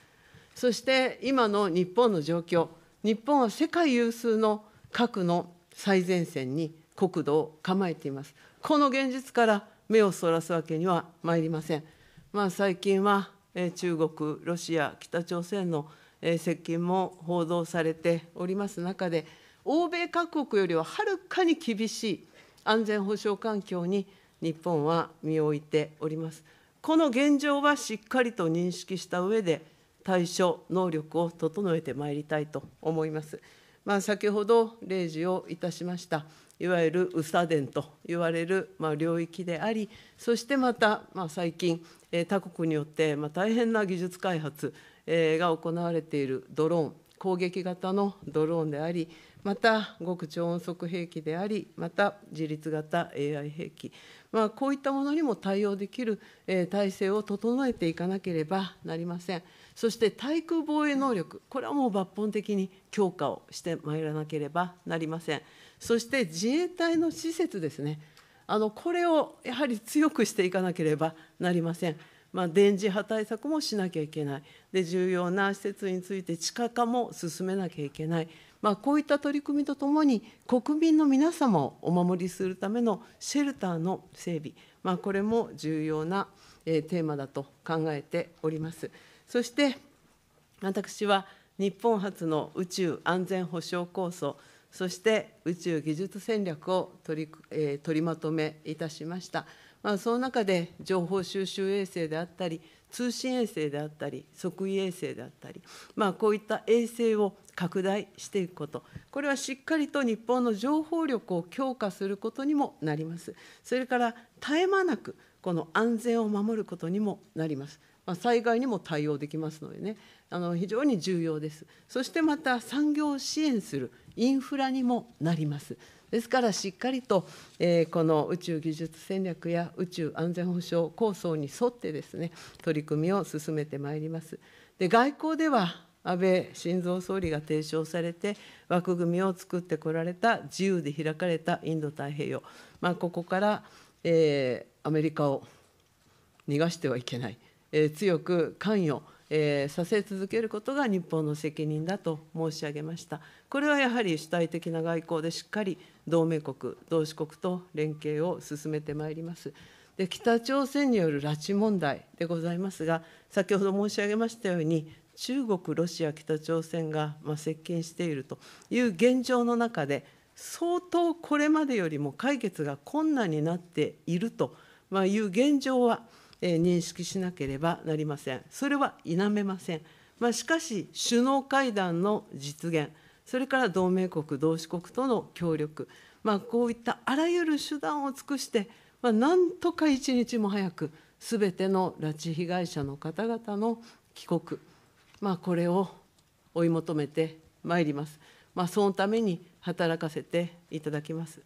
そして今の日本の状況日本は世界有数の核の最前線に国土を構えていますこの現実から目をそらすわけにはまいりませんまあ最近は中国ロシア北朝鮮の接近も報道されております中で欧米各国よりははるかに厳しい安全保障環境に日本は身を置いております。この現状はしっかりと認識した上で、対処能力を整えてまいりたいと思います。まあ、先ほど例示をいたしました、いわゆる宇佐伝と言われるまあ領域であり、そしてまたまあ最近、他国によってまあ大変な技術開発が行われているドローン、攻撃型のドローンであり、また極超音速兵器であり、また自立型 AI 兵器、まあ、こういったものにも対応できる、体制を整えていかなければなりません。そして対空防衛能力、これはもう抜本的に強化をしてまいらなければなりません。そして自衛隊の施設ですね、あのこれをやはり強くしていかなければなりません。まあ、電磁波対策もしなきゃいけないで重要な施設について地下化も進めなきゃいけない、まあ、こういった取り組みとともに、国民の皆様をお守りするためのシェルターの整備、まあ、これも重要なテーマだと考えております。そして私は日本初の宇宙安全保障構想、そして宇宙技術戦略を取り,、え取りまとめいたしました。まあ、その中で情報収集衛星であったり、通信衛星であったり、測位衛星であったり、まあ、こういった衛星を拡大していくこと、これはしっかりと日本の情報力を強化することにもなります。それから絶え間なくこの安全を守ることにもなります。まあ、災害にも対応できますのでね、あの非常に重要です。そしてまた産業を支援するインフラにもなります。ですからしっかりと、えー、この宇宙技術戦略や宇宙安全保障構想に沿ってですね取り組みを進めてまいります。で外交では安倍晋三総理が提唱されて枠組みを作ってこられた自由で開かれたインド太平洋、まあ、ここから、えー、アメリカを逃がしてはいけない、えー、強く関与、えー、させ続けることが日本の責任だと申し上げましたこれはやはり主体的な外交でしっかり同盟国同志国と連携を進めてまいります。で北朝鮮による拉致問題でございますが、先ほど申し上げましたように、中国、ロシア、北朝鮮が、ま接近しているという現状の中で、相当これまでよりも解決が困難になっているという現状は認識しなければなりません。それは否めません。まあ、しかし、首脳会談の実現、それから同盟国、同志国との協力、まあ、こういったあらゆる手段を尽くして、まあ、なんとか一日も早く、すべての拉致被害者の方々の帰国、まあ、これを追い求めてまいります。まあ、そのために働かせていただきます。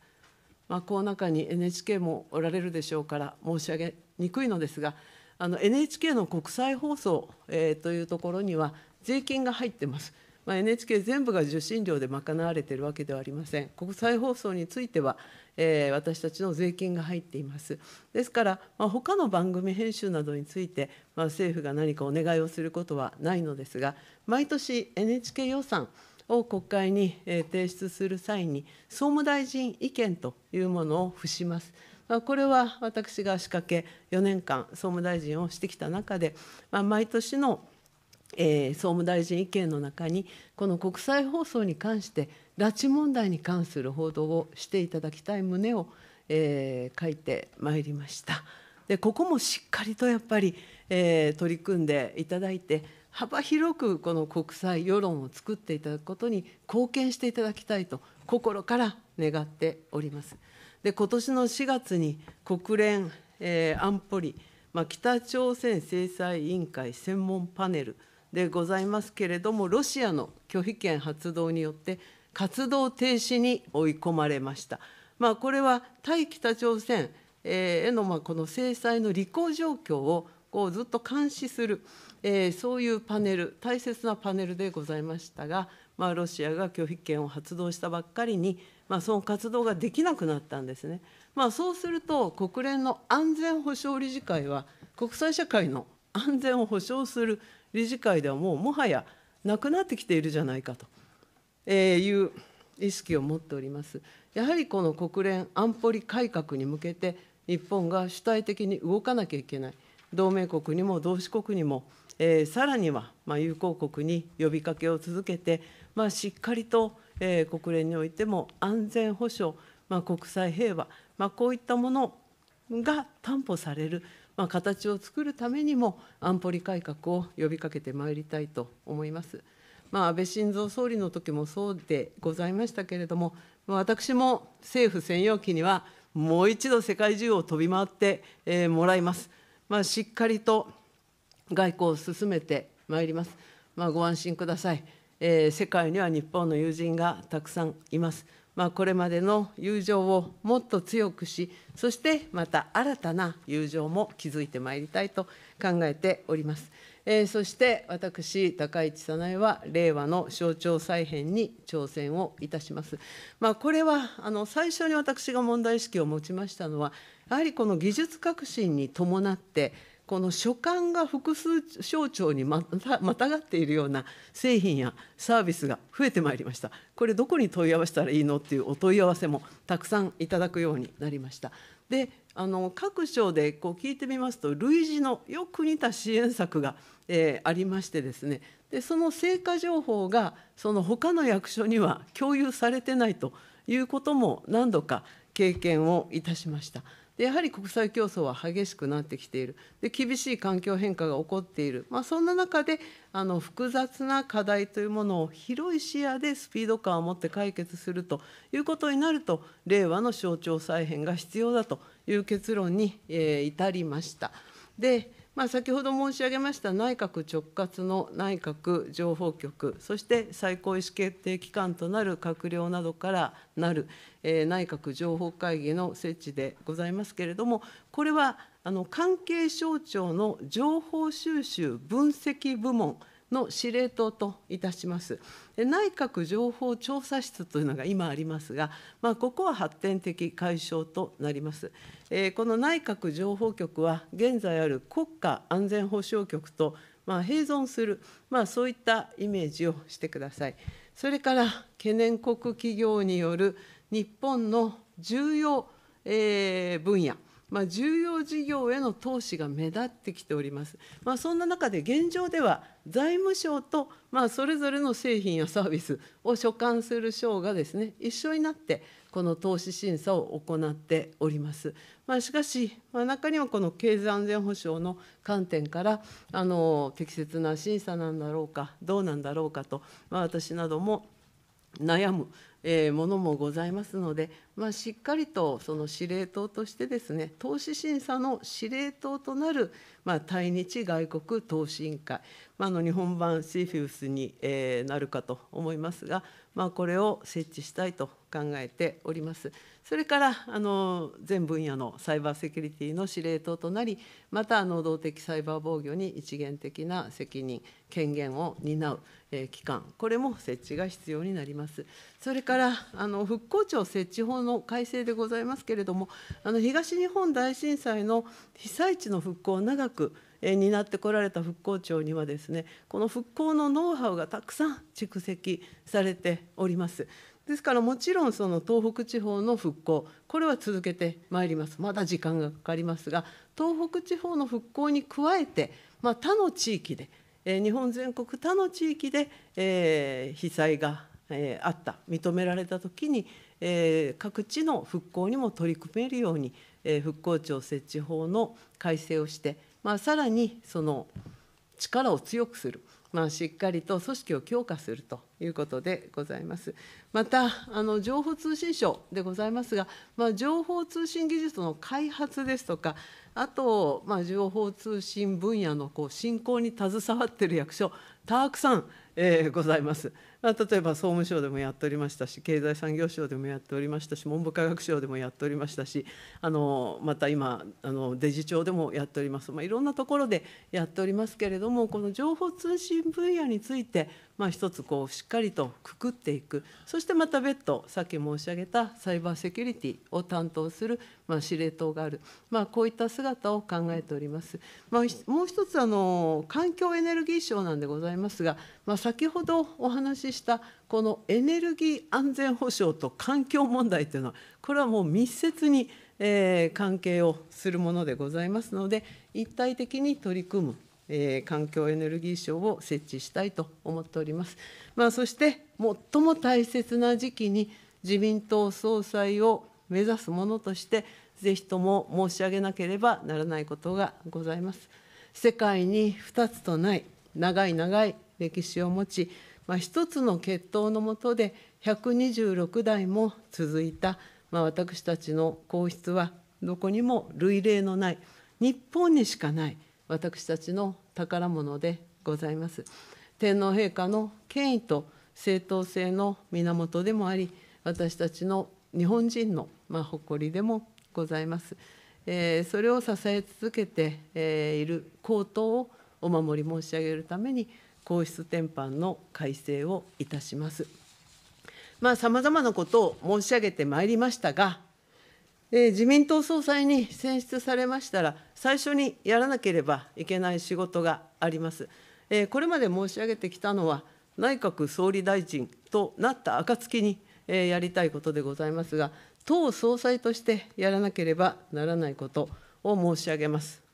まあ、この中に NHK もおられるでしょうから申し上げにくいのですが、あの NHK の国際放送、えー、というところには税金が入ってます。まあ、NHK 全部が受信料で賄われているわけではありません国際放送については、えー、私たちの税金が入っていますですから、まあ、他の番組編集などについて、まあ、政府が何かお願いをすることはないのですが毎年 NHK 予算を国会に提出する際に、総務大臣意見というものを付します。これは私が仕掛け4年間、総務大臣をしてきた中で、毎年のえー、総務大臣意見の中にこの国際放送に関して拉致問題に関する報道をしていただきたい旨を、えー、書いてまいりましたでここもしっかりとやっぱり、えー、取り組んでいただいて幅広くこの国際世論を作っていただくことに貢献していただきたいと心から願っておりますで今年の4月に国連、えー、安保理、まあ、北朝鮮制裁委員会専門パネルでございますけれどもロシアの拒否権発動によって活動停止に追い込まれました。まあ、これは対北朝鮮へのまこの制裁の履行状況をこうずっと監視する、えそういうパネル大切なパネルでございましたが、まあ、ロシアが拒否権を発動したばっかりに、まあ、その活動ができなくなったんですね。まあ、そうすると国連の安全保障理事会は国際社会の安全を保障する理事会ではもうもはやなくなってきているじゃないかという意識を持っております。やはりこの国連安保理改革に向けて日本が主体的に動かなきゃいけない同盟国にも同志国にも、えー、さらには、友好国に呼びかけを続けて、まあ、しっかりと、国連においても安全保障、まあ、国際平和、まあ、こういったものが担保される、まあ、形を作るためにも安保理改革を呼びかけてまいりたいと思います。まあ、安倍晋三総理の時もそうでございましたけれども、私も政府専用機には、もう一度世界中を飛び回ってもらいます。まあ、しっかりと外交を進めてまいります。まあ、ご安心ください。えー、世界には日本の友人がたくさんいます。まあ、これまでの友情をもっと強くし、そしてまた新たな友情も築いてまいりたいと考えております。えー、そして私、高市早苗は、令和の象徴再編に挑戦をいたします。まあ、これはあの最初に私が問題意識を持ちましたのは、やはりこの技術革新に伴って、この所管が複数省庁にまたまたがっているような製品やサービスが増えてまいりましたこれどこに問い合わせたらいいのっていうお問い合わせもたくさんいただくようになりましたであの各省でこう聞いてみますと類似のよく似た支援策が、えー、ありましてですねでその成果情報がその他の役所には共有されてないということも何度か経験をいたしました。でやはり国際競争は激しくなってきているで厳しい環境変化が起こっている、まあ、そんな中であの複雑な課題というものを広い視野でスピード感を持って解決するということになると令和の省庁再編が必要だという結論に、えー、至りました。でまあ、先ほど申し上げました内閣直轄の内閣情報局、そして最高意思決定機関となる閣僚などからなる、えー、内閣情報会議の設置でございますけれども、これはあの関係省庁の情報収集分析部門、の司令塔といたします内閣情報調査室というのが今ありますが、まあ、ここは発展的解消となります、えー、この内閣情報局は現在ある国家安全保障局とまあ併存する、まあ、そういったイメージをしてくださいそれから懸念国企業による日本の重要、えー、分野まあ、重要事業への投資が目立ってきております。まあ、そんな中で現状では財務省とまあそれぞれの製品やサービスを所管する省がですね一緒になってこの投資審査を行っております。まあ、しかし、まあ、中にはこの経済安全保障の観点からあの適切な審査なんだろうかどうなんだろうかと、まあ、私なども悩む、えー、ものもございますので、まあ、しっかりとその司令塔としてですね投資審査の司令塔となる、まあ、対日外国投資委員会、まあ、の日本版 CFIUS に、えー、なるかと思いますが、まあ、これを設置したいと考えております。それからあの全分野のサイバーセキュリティの司令塔となり、また能動的サイバー防御に一元的な責任、権限を担う、えー、機関、これも設置が必要になります。それからあの復興庁設置法の改正でございますけれども、あの東日本大震災の被災地の復興を長く担ってこられた復興庁にはですねこの復興のノウハウがたくさん蓄積されておりますですからもちろんその東北地方の復興これは続けてまいりますまだ時間がかかりますが東北地方の復興に加えて、まあ、他の地域で、えー、日本全国他の地域で、えー、被災が、えー、あった認められた時に、えー、各地の復興にも取り組めるように、えー、復興庁設置法の改正をして、まあ、さらにその力を強くする。まあ、しっかりと組織を強化するということでございます。また、あの情報通信省でございますが、まあ、情報通信技術の開発ですとか、あと、まあ、情報通信分野のこう振興に携わっている役所たくさん、えー、ございます。まあ、例えば総務省でもやっておりましたし経済産業省でもやっておりましたし文部科学省でもやっておりましたしあのまた今あのデジ庁でもやっております、まあ、いろんなところでやっておりますけれどもこの情報通信分野について、まあ、一つこうしっかりとくくっていくそしてまた別途さっき申し上げたサイバーセキュリティを担当する、まあ、司令塔がある、まあ、こういった姿を考えております。まあ、もう一つあの環境エネルギー省なんでございいますが、まあ、先ほどお話ししたこのエネルギー安全保障と環境問題というのはこれはもう密接に、えー、関係をするものでございますので一体的に取り組むえー、環境エネルギー省を設置したいと思っております。まあ、そして最も大切な時期に自民党総裁を目指すものとして、ぜひとも申し上げなければならないことがございます。世界に2つとない長い長い歴史を持ち、まあ、一つの血統のもとで126代も続いた、まあ、私たちの皇室はどこにも類例のない日本にしかない私たちの宝物でございます。天皇陛下の権威と正当性の源でもあり私たちの日本人の、まあ、誇りでもございます、えー、それを支え続けて、えー、いる皇統をお守り申し上げるために皇室典範の改正をいたします。まあ、様々なことを申し上げてまいりましたが、えー、自民党総裁に選出されましたら、最初にやらなければいけない仕事があります。えー、これまで申し上げてきたのは、内閣総理大臣となった暁に、えー、やりたいことでございますが、党総裁としてやらなければならないことを申し上げます。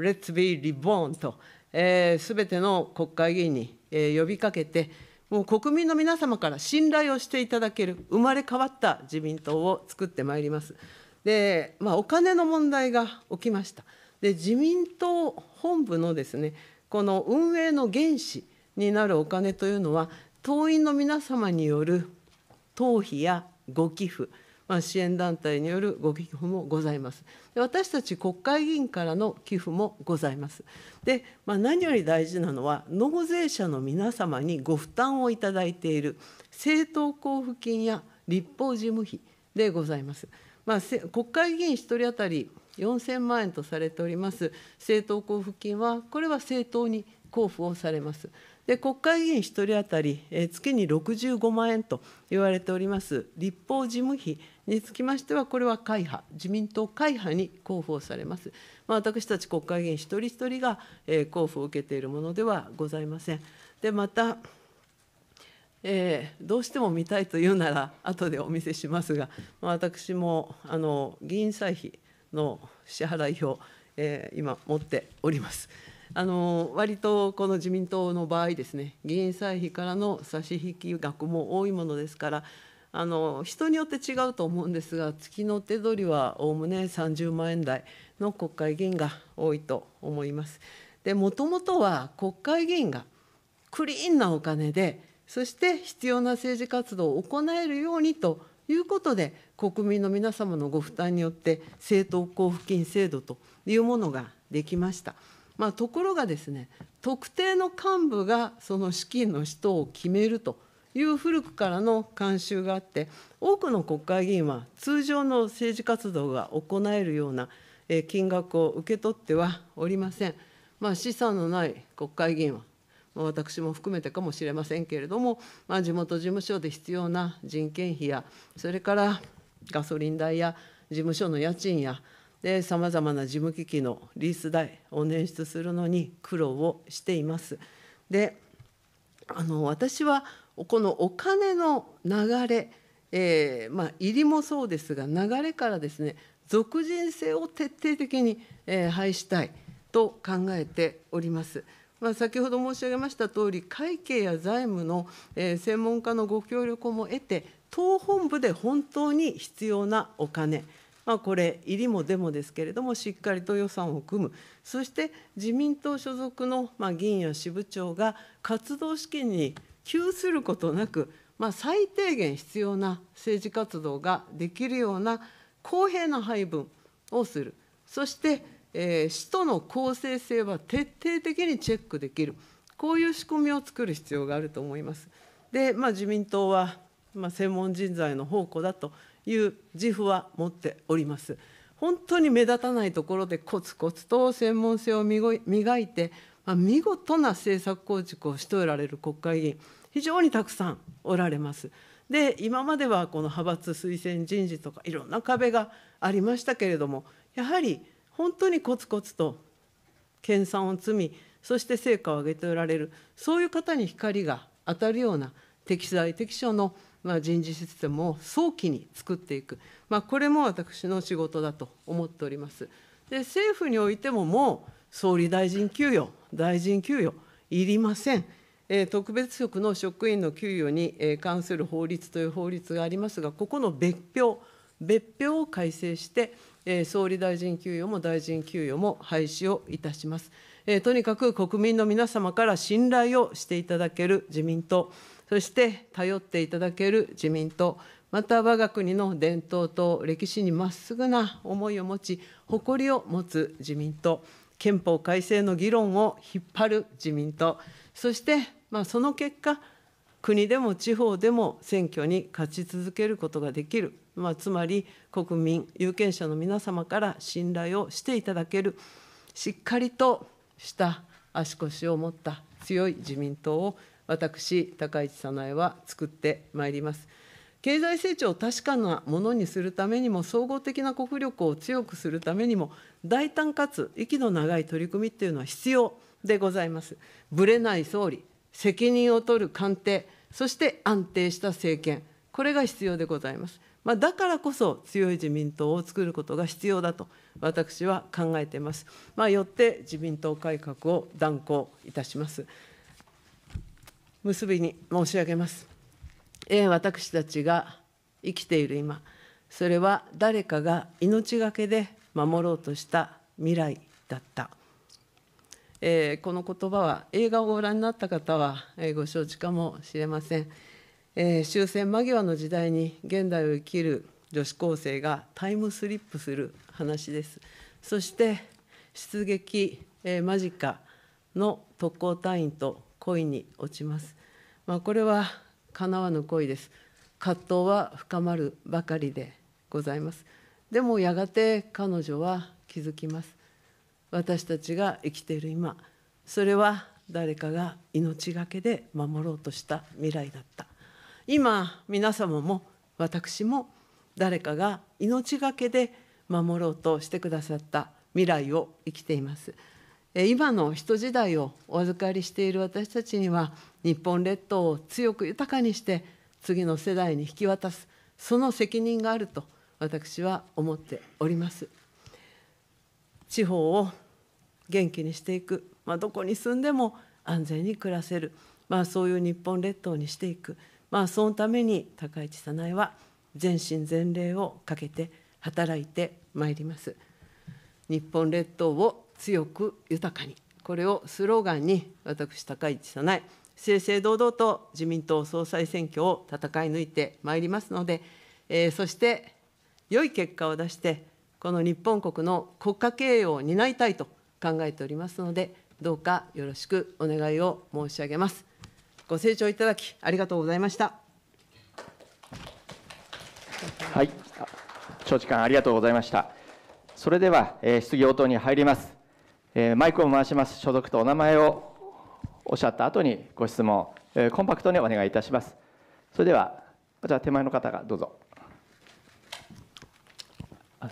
レッツ・ビー・リボーンと、えー、全ての国会議員に、えー、呼びかけて、もう国民の皆様から信頼をしていただける、生まれ変わった自民党を作ってまいります。で、まあ、お金の問題が起きました。で、自民党本部のですね、この運営の原資になるお金というのは、党員の皆様による党費やご寄付、まあ、支援団体によるご寄付もございます。で私たち国会議員からの寄付もございます。で、まあ、何より大事なのは、納税者の皆様にご負担をいただいている政党交付金や立法事務費でございます。まあ、国会議員1人当たり4000万円とされております政党交付金は、これは政党に交付をされます。で国会議員1人当たり、え月に65万円と言われております立法事務費につきましてはこれは会派自民党会派に交付をされます、まあ、私たち国会議員一人一人が、交付を受けているものではございませんでまた、えー、どうしても見たいというなら後でお見せしますが、まあ、私もあの議員歳費の支払い表、えー、今持っておりますあの割とこの自民党の場合ですね議員歳費からの差し引き額も多いものですからあの人によって違うと思うんですが月の手取りはおおむね30万円台の国会議員が多いと思います。でもともとは国会議員がクリーンなお金でそして必要な政治活動を行えるようにということで国民の皆様のご負担によって政党交付金制度というものができました。まあ、ところがですね特定の幹部がその資金の使途を決めるという古くからの慣習があって多くの国会議員は通常の政治活動が行えるような金額を受け取ってはおりません。まあ、資産のない国会議員は、ま私も含めてかもしれませんけれども、まあ、地元事務所で必要な人件費やそれからガソリン代や事務所の家賃やさまざまな事務機器のリース代を捻出するのに苦労をしています。であの私はこのお金の流れ、えーまあ、入りもそうですが流れからですね俗人性を徹底的に、えー、廃したいと考えております。まあ、先ほど申し上げましたとおり会計や財務の、専門家のご協力も得て党本部で本当に必要なお金、まあ、これ入りもデもですけれどもしっかりと予算を組むそして自民党所属の、まあ、議員や支部長が活動資金に窮することなく、まあ、最低限必要な政治活動ができるような公平な配分をする、そして、えー、使途の公正性は徹底的にチェックできる、こういう仕組みを作る必要があると思います。で、まあ、自民党は、まあ、専門人材の宝庫だという自負は持っております。本当に目立たないところでコツコツと専門性を磨いてまあ、見事な政策構築をしておられる国会議員、非常にたくさんおられます。で、今まではこの派閥推薦人事とか、いろんな壁がありましたけれども、やはり本当にコツコツと研鑽を積み、そして成果を上げておられる、そういう方に光が当たるような適材適所の人事システムを早期に作っていく、まあ、これも私の仕事だと思っております。で政府においてももう総理大臣給与大臣給与いりません。特別職の職員の給与に関する法律という法律がありますが、ここの別表、別表を改正して、総理大臣給与も大臣給与も廃止をいたします。とにかく国民の皆様から信頼をしていただける自民党、そして頼っていただける自民党、また我が国の伝統と歴史にまっすぐな思いを持ち、誇りを持つ自民党。憲法改正の議論を引っ張る自民党、そして、まあ、その結果、国でも地方でも選挙に勝ち続けることができる、まあ、つまり国民、有権者の皆様から信頼をしていただける、しっかりとした足腰を持った強い自民党を私、高市早苗は作ってまいります。経済成長を確かなものにするためにも、総合的な国力を強くするためにも、大胆かつ息の長い取り組みっていうのは必要でございます。ぶれない総理、責任を取る官邸、そして安定した政権、これが必要でございます。まあ、だからこそ強い自民党を作ることが必要だと私は考えています。まあ、よって自民党改革を断行いたします。結びに申し上げます。私たちが生きている今それは誰かが命がけで守ろうとした未来だった、えー、この言葉は映画をご覧になった方は、えご承知かもしれません、えー、終戦間際の時代に現代を生きる女子高生がタイムスリップする話ですそして出撃、え間近の特攻隊員と恋に落ちます、まあ、これは叶わぬ恋です葛藤は深まるばかりでございますでもやがて彼女は気づきます私たちが生きている今それは誰かが命がけで守ろうとした未来だった今皆様も私も誰かが命がけで守ろうとしてくださった未来を生きています。今の人時代をお預かりしている私たちには日本列島を強く豊かにして次の世代に引き渡すその責任があると私は思っております地方を元気にしていく、まあ、どこに住んでも安全に暮らせる、まあ、そういう日本列島にしていく、まあ、そのために高市早苗は全身全霊をかけて働いてまいります日本列島を強く豊かにこれをスローガンに私高市早苗正々堂々と自民党総裁選挙を戦い抜いてまいりますので、えー、そして良い結果を出してこの日本国の国家経営を担いたいと考えておりますのでどうかよろしくお願いを申し上げますご清聴いただきありがとうございましたはい長時間ありがとうございましたそれでは、え質疑応答に入りますえー、マイクを回します所属とお名前をおっしゃった後にご質問、えー、コンパクトにお願いいたしますそれではじゃあ手前の方がどうぞ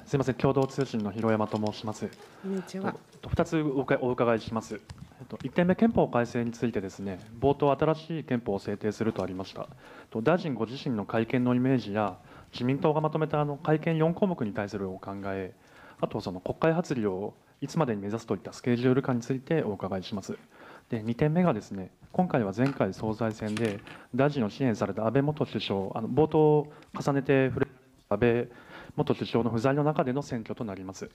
すみません共同通信の広山と申しますこんにちは2つお伺いします、えっと、1点目憲法改正についてですね冒頭新しい憲法を制定するとありました大臣ご自身の会見のイメージや自民党がまとめたあの会見4項目に対するお考えあとその国会発議をいつまでに目指すといったスケジュール感についてお伺いします。で2点目がですね今回は前回総裁選で大臣を支援された安倍元首相あの冒頭重ねて触れ安倍元首相の不在の中での選挙となります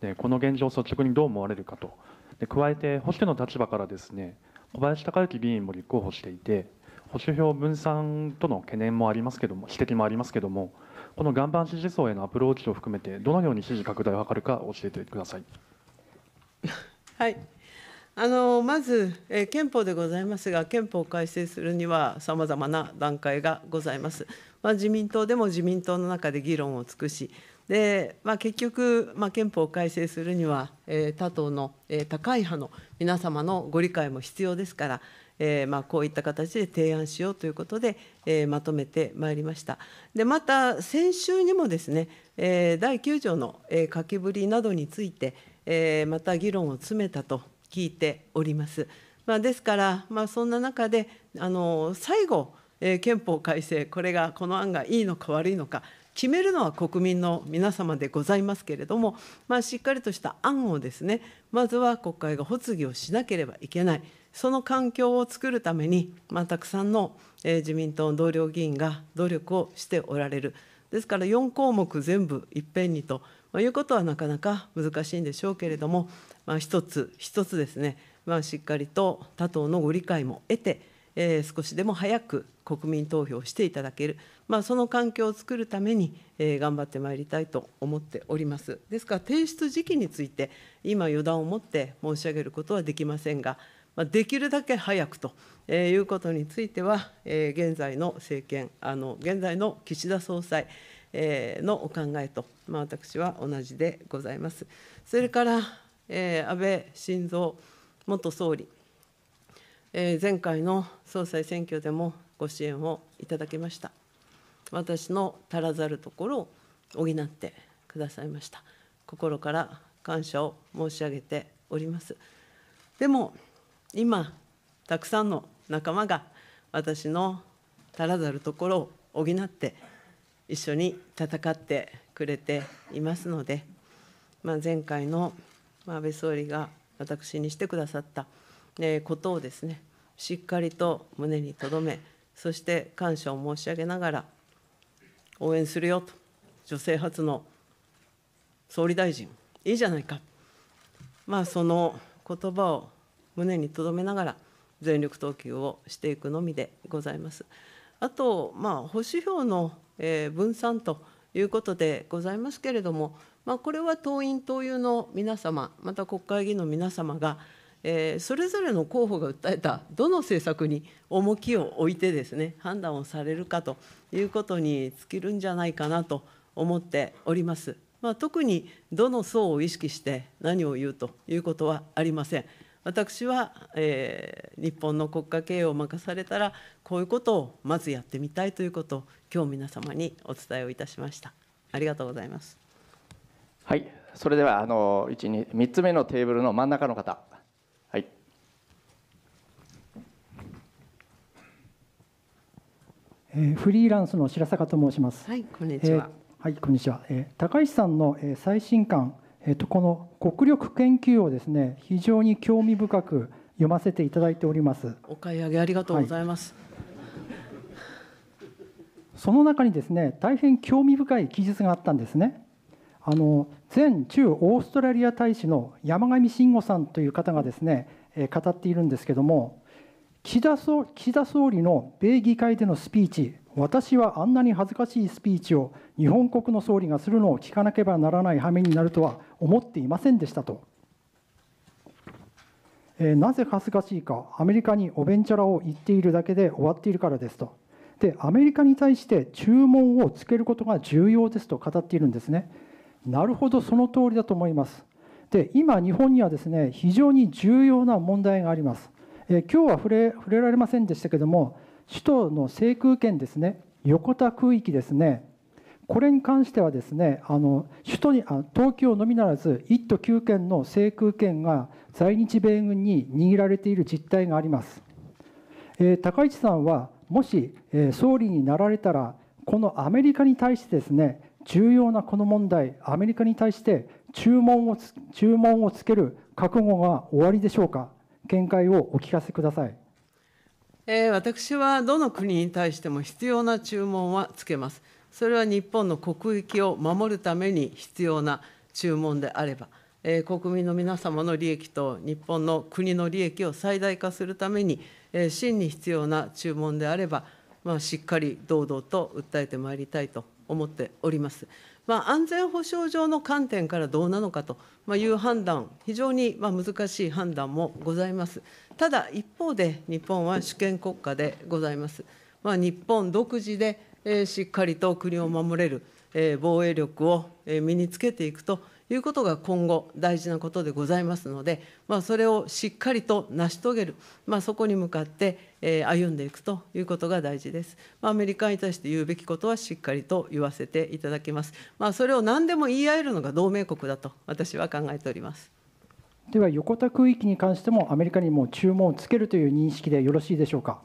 でこの現状を率直にどう思われるかとで加えて保守の立場からですね小林隆之議員も立候補していて保守票分散との懸念もありますけども指摘もありますけどもこの岩盤支持層へのアプローチを含めてどのように支持拡大を図るか教えてください。はい、あのまず、えー、憲法でございますが、憲法を改正するにはさまざまな段階がございます。まあ、自民党でも自民党の中で議論を尽くし、でまあ、結局、まあ、憲法を改正するには、えー、他党の、えー、高い派の皆様のご理解も必要ですから、えーまあ、こういった形で提案しようということで、えー、まとめてまいりました。でまた先週にもですね、えー、第9条の、えー、書きぶりなどについて、また議論を詰めたと聞いております。まあ、ですから、まあ、そんな中で、あの最後、え憲法改正、これがこの案がいいのか悪いのか、決めるのは国民の皆様でございますけれども、まあ、しっかりとした案をですね、まずは国会が発議をしなければいけない、その環境を作るために、まあ、たくさんの、え自民党の同僚議員が努力をしておられる。ですから4項目全部いっぺんにとまあ、いうことはなかなか難しいんでしょうけれども、まあ、一つ一つですね、まあ、しっかりと他党のご理解も得て、えー、少しでも早く国民投票していただける、まあ、その環境を作るために、えー、頑張ってまいりたいと思っております。ですから、提出時期について、今、予断を持って申し上げることはできませんが、まあ、できるだけ早くということについては、えー、現在の政権あの、現在の岸田総裁、えのお考えと、まあ、私は同じでございます。それから、え安倍晋三元総理、え前回の総裁選挙でもご支援をいただきました。私の足らざるところを補ってくださいました。心から感謝を申し上げております。でも今たくさんの仲間が私の足らざるところを補って一緒に戦ってくれていますので、まあ、前回の安倍総理が私にしてくださったことをですねしっかりと胸に留めそして感謝を申し上げながら応援するよと女性初の総理大臣いいじゃないか、まあ、その言葉を胸に留めながら全力投球をしていくのみでございます。あと、まあ、保守票のえ分散ということでございますけれども、まあ、これは党員・党友の皆様、また国会議員の皆様が、えー、それぞれの候補が訴えたどの政策に重きを置いてですね判断をされるかということに尽きるんじゃないかなと思っております。まあ、特にどの層を意識して何を言うということはありません。私は、えー、日本の国家経営を任されたらこういうことをまずやってみたいということを今日皆様にお伝えをいたしましたありがとうございますはいそれではあの123つ目のテーブルの真ん中の方はいえー、フリーランスの白坂と申します。はい、こんにちは。えー、はい、こんにちは。えー、高橋さんの、えー、最新刊えっと、この国力研究をですね非常に興味深く読ませていただいておりますお買い上げありがとうございます、はい、その中にですね大変興味深い記述があったんですねあの前中オーストラリア大使の山上慎吾さんという方がですね語っているんですけども岸田総岸田総理の米議会でのスピーチ私はあんなに恥ずかしいスピーチを日本国の総理がするのを聞かなければならない羽目になるとは思っていませんでしたと、えー、なぜ恥ずかしいかアメリカにおべんちゃらを言っているだけで終わっているからですとでアメリカに対して注文をつけることが重要ですと語っているんですねなるほどその通りだと思いますで今日本にはですね非常に重要な問題がありますえー、今日は触れ触れられませんでしたけども首都の制空権ですね横田空域ですねこれに関してはですねあの首都にあ東京のみならず1都9県の制空権が在日米軍に握られている実態があります、えー、高市さんはもし、えー、総理になられたらこのアメリカに対してですね重要なこの問題アメリカに対して注文を注文をつける覚悟が終わりでしょうか見解をお聞かせください、えー、私はどの国に対しても必要な注文はつけますそれは日本の国益を守るために必要な注文であれば、えー、国民の皆様の利益と日本の国の利益を最大化するために、えー、真に必要な注文であれば、まあ、しっかり堂々と訴えてまいりたいと思っております。まあ、安全保障上の観点からどうなのかという判断、非常にま難しい判断もございます。ただ、一方で日本は主権国家でございます。まあ、日本独自でしっかりと国を守れる、防衛力を身につけていくということが今後、大事なことでございますので、まそれをしっかりと成し遂げる、まそこに向かって歩んでいくということが大事です。まアメリカに対して言うべきことはしっかりと言わせていただきます。まそれを何でも言い合えるのが同盟国だと、私は考えております。では横田空域に関してもアメリカにも注文をつけるという認識でよろしいでしょうか。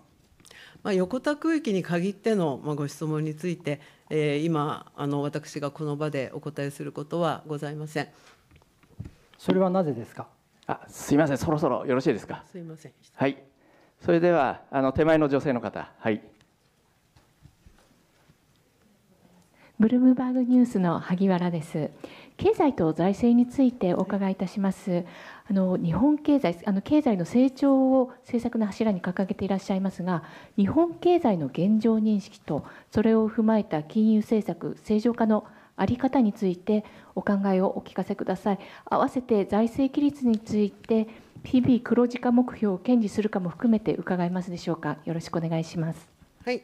まあ、横田区域に限っての、まあ、ご質問について、えー、今あの私がこの場でお答えすることはございませんそれはなぜですかあすいませんそろそろよろしいですかすいませんはいそれではあの手前の女性の方はいブルームバーグニュースの萩原です。経済と財政についてお伺いいたします。あの日本経済あの経済の成長を政策の柱に掲げていらっしゃいますが日本経済の現状認識とそれを踏まえた金融政策正常化の在り方についてお考えをお聞かせください。合わせて財政規律について PB 黒字化目標を堅持するかも含めて伺いますでしょうか。よろしくお願いします。はい。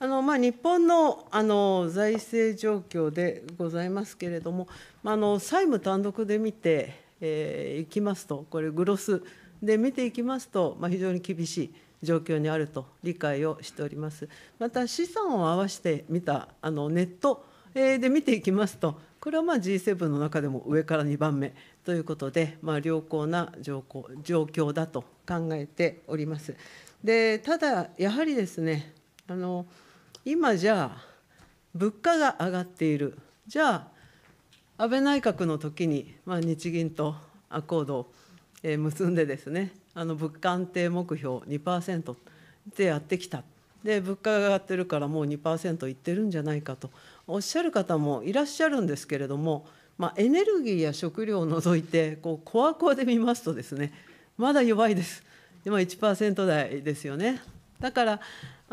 あのまあ、日本のあの財政状況でございますけれども、まあ、あの債務単独で見て、えー、いきますと、これ、グロスで見ていきますと、ま非常に厳しい状況にあると理解をしております。また、資産を合わせてみたあのネットで見ていきますと、これはまあ G7 の中でも上から2番目ということで、ま良好な状況だと考えております。でただ、やはりですねあの、今じゃあ、物価が上がっている、じゃあ、安倍内閣の時に、まあ、日銀とアコードを、え結んでですねあの物価安定目標2%でやってきたで物価が上がってるからもう2%いってるんじゃないかとおっしゃる方もいらっしゃるんですけれども、まあ、エネルギーや食料を除いてこうコアコアで見ますとですねまだ弱いです。今1%台ですよね。だから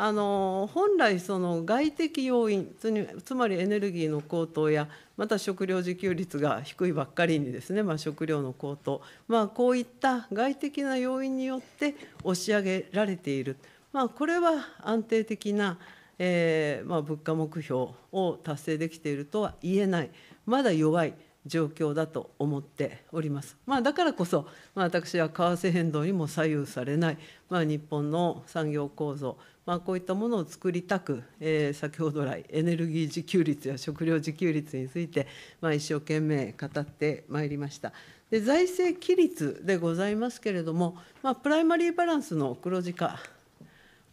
あの本来その外的要因つまりエネルギーの高騰やまた食料自給率が低いばっかりにですね、まあ、食料の高騰、まあ、こういった外的な要因によって押し上げられている、まあ、これは安定的な、えーまあ、物価目標を達成できているとは言えないまだ弱い。状況だと思っております。まあ、だからこそ、まあ、私は為替変動にも左右されない、まあ、日本の産業構造、まあ、こういったものを作りたく、えー、先ほど来、エネルギー自給率や食料自給率について、まあ、一生懸命語ってまいりました。で財政規律でございますけれども、まあ、プライマリーバランスの黒字化、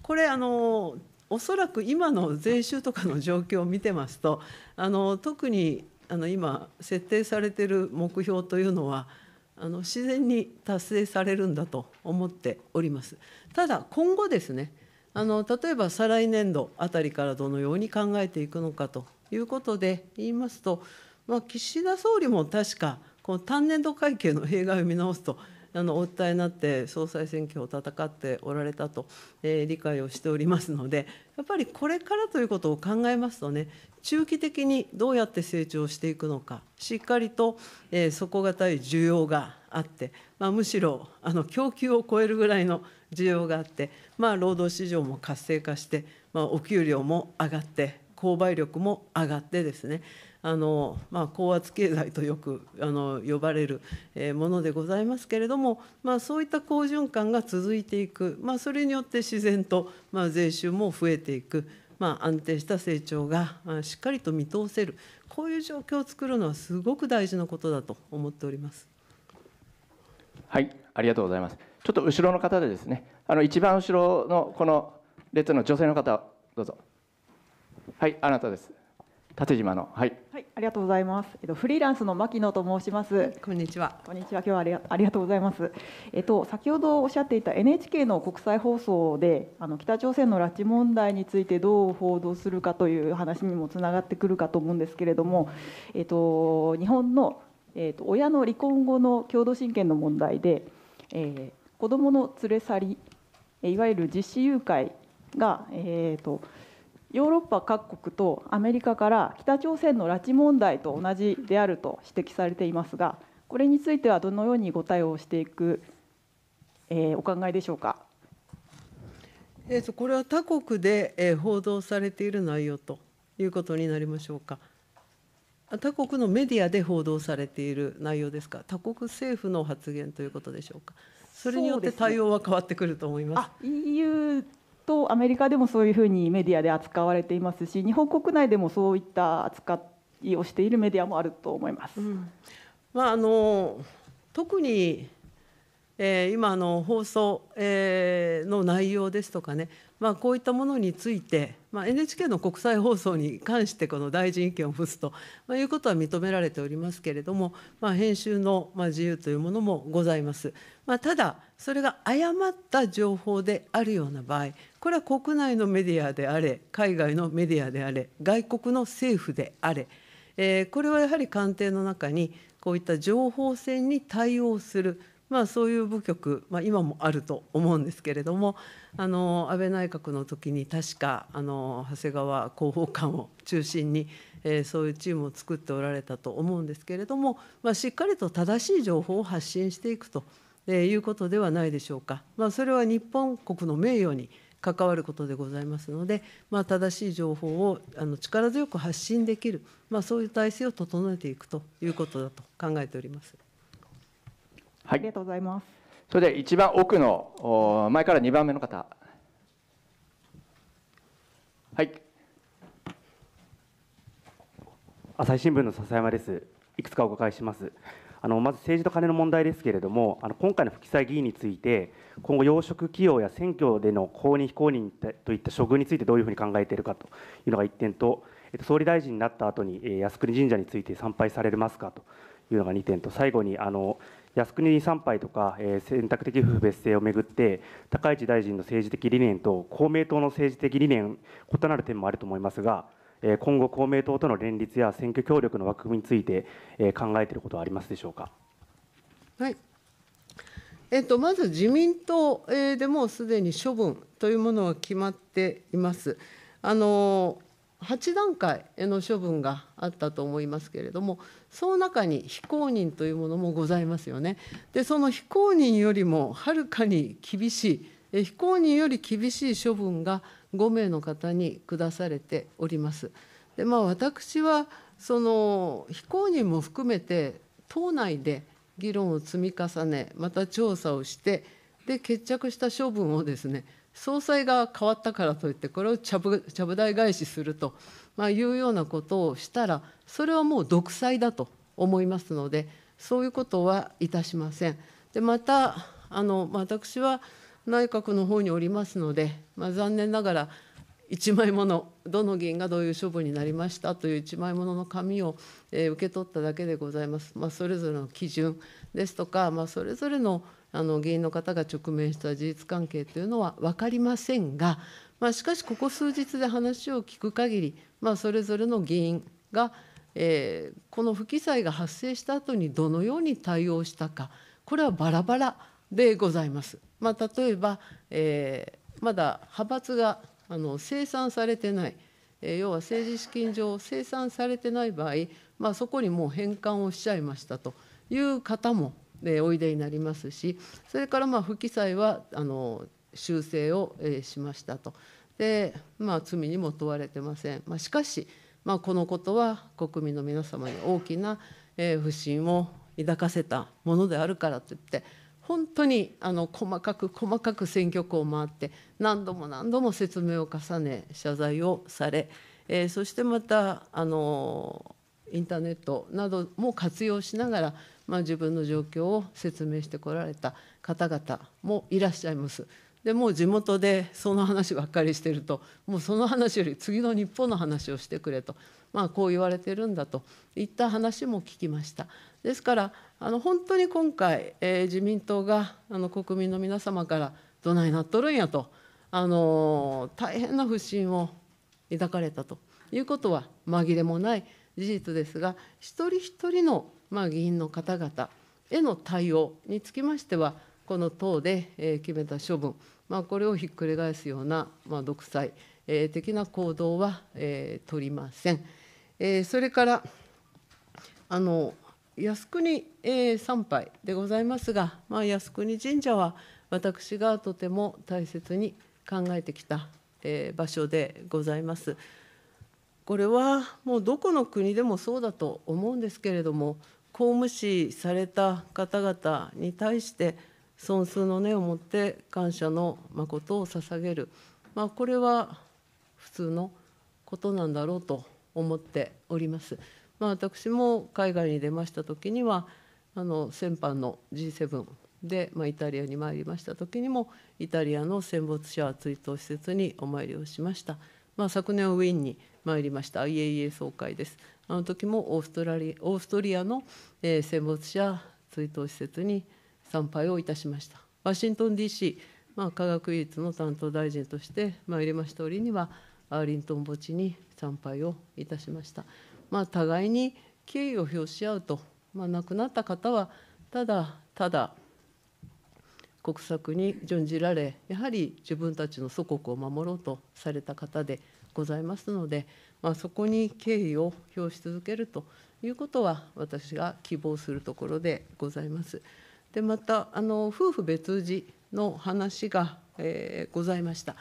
これ、あのおそらく今の税収とかの状況を見てますと、あの特にあの今、設定されている目標というのは、あの自然に達成されるんだと思っております。ただ今後ですねあの例えば再来年度あたりからどのように考えていくのかということで言いますと、まあ、岸田総理も確か、この単年度会計の弊害を見直すと、あのお訴えになって総裁選挙を戦っておられたと、えー、理解をしておりますので、やっぱりこれからということを考えますとね、中期的にどうやって成長していくのか、しっかりと、えー、底堅い需要があって、まあ、むしろあの供給を超えるぐらいの需要があって、まあ、労働市場も活性化して、まあ、お給料も上がって購買力も上がってですねあの、まあ、高圧経済とよくあの呼ばれるものでございますけれども、まあ、そういった好循環が続いていく、まあ、それによって自然と、まあ、税収も増えていく。まあ、安定した成長がしっかりと見通せる、こういう状況を作るのはすごく大事なことだと思っております。はい、ありがとうございます。ちょっと後ろの方でですね、あの一番後ろのこの列の女性の方、どうぞ。はい、あなたです。縦島の、はい、はい、ありがとうございます。えっとフリーランスの牧野と申します。こんにちは。こんにちは。今日はありがありがとうございます。えっと先ほどおっしゃっていた NHK の国際放送で、あの北朝鮮の拉致問題についてどう報道するかという話にもつながってくるかと思うんですけれども、えっと日本のえっと親の離婚後の共同親権の問題で。えー子どもの連れ去りいわゆる実施誘拐が、えーと、ヨーロッパ各国とアメリカから北朝鮮の拉致問題と同じであると指摘されていますがこれについてはどのようにご対応していく、えー、お考えでしょうか。えーと、とこれは他国で、えー、報道されている内容ということになりましょうか。他国のメディアで報道されている内容ですか、他国政府の発言ということでしょうか。それによって対応は変わってくると思います。すね、EU とアメリカでもそういうふうにメディアで扱われていますし日本国内でもそういった扱いをしているメディアもあると思います。うん、まあ、あの特にえー、今の放送、えー、の内容ですとかね、まあ、こういったものについて、まあ、NHK の国際放送に関してこの大臣意見を付すと、まあ、いうことは認められておりますけれども、まあ、編集の、まあ、自由というものもございます、まあ、ただそれが誤った情報であるような場合これは国内のメディアであれ海外のメディアであれ外国の政府であれ、えー、これはやはり官邸の中にこういった情報戦に対応するまあ、そういう部局、まあ、今もあると思うんですけれどもあの安倍内閣の時に確かあの長谷川広報官を中心に、えー、そういうチームを作っておられたと思うんですけれども、まあ、しっかりと正しい情報を発信していくと、えー、いうことではないでしょうか、まあ、それは日本国の名誉に関わることでございますので、まあ、正しい情報をあの力強く発信できる、まあ、そういう体制を整えていくということだと考えております。はい、ありがとうございます。それで一番奥の前から2番目の方。はい。朝日新聞の笹山です。いくつかお伺いします。あのまず政治と金の問題ですけれども、あの今回の不記載議員について、今後、養殖企業や選挙での公認、非公認といった処遇についてどういうふうに考えているかというのが1点と、えっと、総理大臣になった後に、え靖国神社について参拝されますかというのが2点と、最後にあの靖国参拝とか、えー、選択的夫婦別姓をめぐって高市大臣の政治的理念と公明党の政治的理念異なる点もあると思いますが、えー、今後公明党との連立や選挙協力の枠組みについて、えー、考えていることはありますでしょうか。はいえっと、まず自民党でもうすでに処分というものは決まっています。あの8段階の処分があったと思いますけれども、その中に非公認というものもございますよね。で、その非公認よりもはるかに厳しい、非公認より厳しい処分が5名の方に下されております。で、まあ、私はその非公認も含めて、党内で議論を積み重ね、また調査をして、で決着した処分をですね総裁が変わったからといってこれをちゃぶちゃぶ台返しすると、まあ、いうようなことをしたらそれはもう独裁だと思いますのでそういうことはいたしません。でまたあの私は内閣の方におりますので、まあ、残念ながら1枚ものどの議員がどういう処分になりましたという1枚ものの紙を、えー、受け取っただけでございます、まあ、それぞれの基準ですとか、まあ、それぞれのあの議員の方が直面した事実関係というのは分かりませんが、まあ、しかし、ここ数日で話を聞く限り、まあ、それぞれの議員が、えー、この不記載が発生した後にどのように対応したか、これはバラバラでございます。まあ、例えば、えー、まだ派閥があの清算されてない、えー、要は政治資金上、清算されてない場合、まあ、そこにもう返還をしちゃいましたという方もおいでになりますしそれからまあ不記載はあの修正をしましたとで、まあ、罪にも問われてません、まあ、しかし、まあ、このことは国民の皆様に大きな不信を抱かせたものであるからといって本当にあの細かく細かく選挙区を回って何度も何度も説明を重ね謝罪をされ、えー、そしてまたあのインターネットなども活用しながらまあ、自分の状況を説明してこられた方々もいらっしゃいます。でもう地元でその話ばっかりしてるともうその話より次の日本の話をしてくれと、まあ、こう言われてるんだといった話も聞きました。ですからあの本当に今回、えー、自民党があの国民の皆様からどないなっとるんやと、あのー、大変な不信を抱かれたということは紛れもない事実ですが一人一人のまあ、議員の方々への対応につきましては、この党で、決めた処分、まあ、これをひっくり返すような、まあ、独裁、的な行動は、取りません。えそれからあの靖国、参拝でございますが、まあ、靖国神社は私がとても大切に考えてきた、え場所でございます。これはもうどこの国でもそうだと思うんですけれども公務視された方々に対して尊崇の念を持って感謝の誠を捧げる、まあ、これは普通のことなんだろうと思っております。まあ、私も海外に出ました時にはあの先般の G7 で、まあ、イタリアに参りました時にもイタリアの戦没者追悼施設にお参りをしました、まあ、昨年ウィーンに参りました IAEA 総会ですあの時もオーストラリオーストリアの、えー、戦没者追悼施設に参拝をいたしましたワシントン DC、まあ、科学技術の担当大臣として参りましたおりにはアーリントン墓地に参拝をいたしました、まあ、互いに敬意を表し合うと、まあ、亡くなった方はただただ国策に準じられやはり自分たちの祖国を守ろうとされた方でございますのでまあ、そこに敬意を表し続けるということは私が希望するところでございます。でまたあの夫婦別氏の話が、えー、ございました。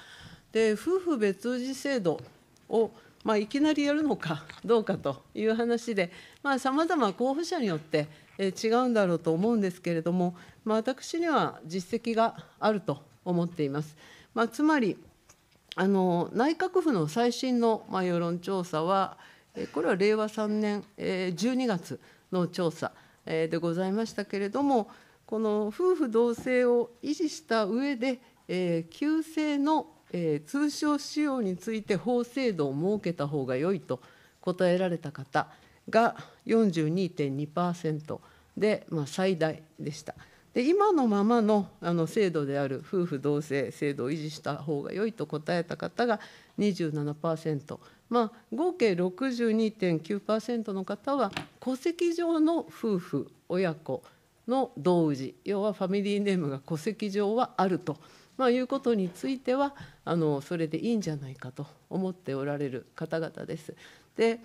で夫婦別氏制度をまあ、いきなりやるのかどうかという話で、さまざ、ま候補者によって、え違うんだろうと思うんですけれども、まあ、私には実績があると思っています。まあ、つまり、あの内閣府の最新の、まあ、世論調査は、これは令和3年12月の調査でございましたけれども、この夫婦同姓を維持した上で、旧姓の通称使用について法制度を設けた方が良いと答えられた方が42.2%で、まあ、最大でした。で今のままのあの制度である夫婦同姓制度を維持した方が良いと答えた方が27%、まあ、合計62.9%の方は戸籍上の夫婦親子の同氏要はファミリーネームが戸籍上はあると、まあ、いうことについてはあのそれでいいんじゃないかと思っておられる方々です。で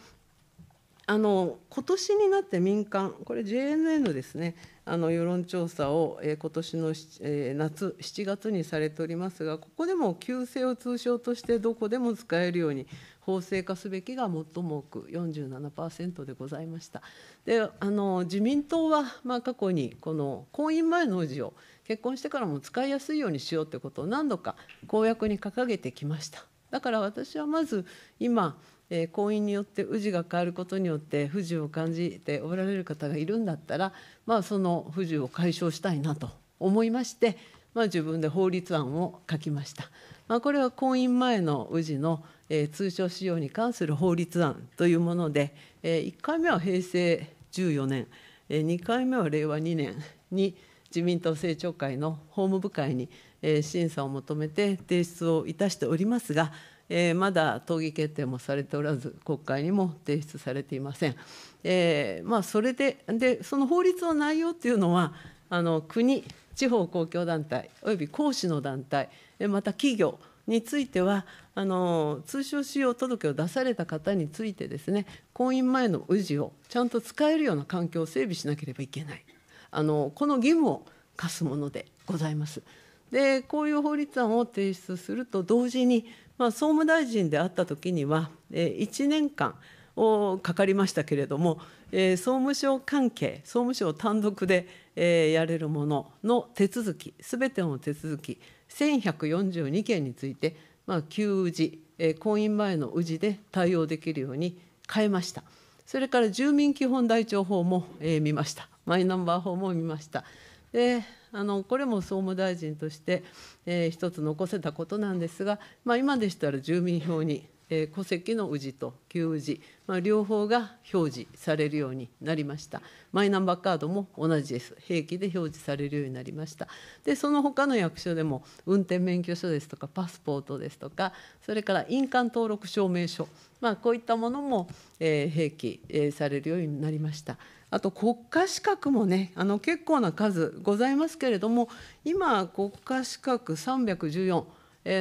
あの今年になって民間、これ JNN ですね、あの世論調査を、えー、今年の、えー、夏7月にされておりますが、ここでも旧姓を通称としてどこでも使えるように法制化すべきが最も多く47%でございました。で、あの自民党はまあ過去にこの婚姻前の氏を結婚してからも使いやすいようにしようということを何度か公約に掲げてきました。だから私はまず今えー、婚姻によって氏が変わることによって不自由を感じておられる方がいるんだったら、まあ、その不自由を解消したいなと思いまして、まあ、自分で法律案を書きました。まあ、これは婚姻前の氏の、えー、通称使用に関する法律案というもので、えー、1回目は平成14年、えー、2回目は令和2年に自民党政調会の法務部会に、えー、審査を求めて提出をいたしておりますが、えー、まだ討議決定もされておらず、国会にも提出されていません。えーまあ、それでで、その法律の内容というのは、あの国、地方公共団体、および公私の団体、また企業については、あの通称使用届を出された方についてですね、婚姻前の氏をちゃんと使えるような環境を整備しなければいけない、あのこの義務を課すものでございます。でこういう法律案を提出すると同時に、まあ、総務大臣であったときには、えー、1年間をかかりましたけれども、えー、総務省関係総務省単独で、えー、やれるものの手続きすべての手続き1142件について、まあ、旧氏、えー、婚姻前の氏で対応できるように変えました。それから住民基本台帳法も、えー、見ました。マイナンバー法も見ました。であのこれも総務大臣として、えー、一つ残せたことなんですが、まあ、今でしたら住民票に、えー、戸籍の氏と旧氏、まあ、両方が表示されるようになりましたマイナンバーカードも同じです平気で表示されるようになりましたでその他の役所でも運転免許証ですとかパスポートですとかそれから印鑑登録証明書、まあ、こういったものも、えー、併えー、されるようになりました。あと国家資格もねあの結構な数ございますけれども今国家資格314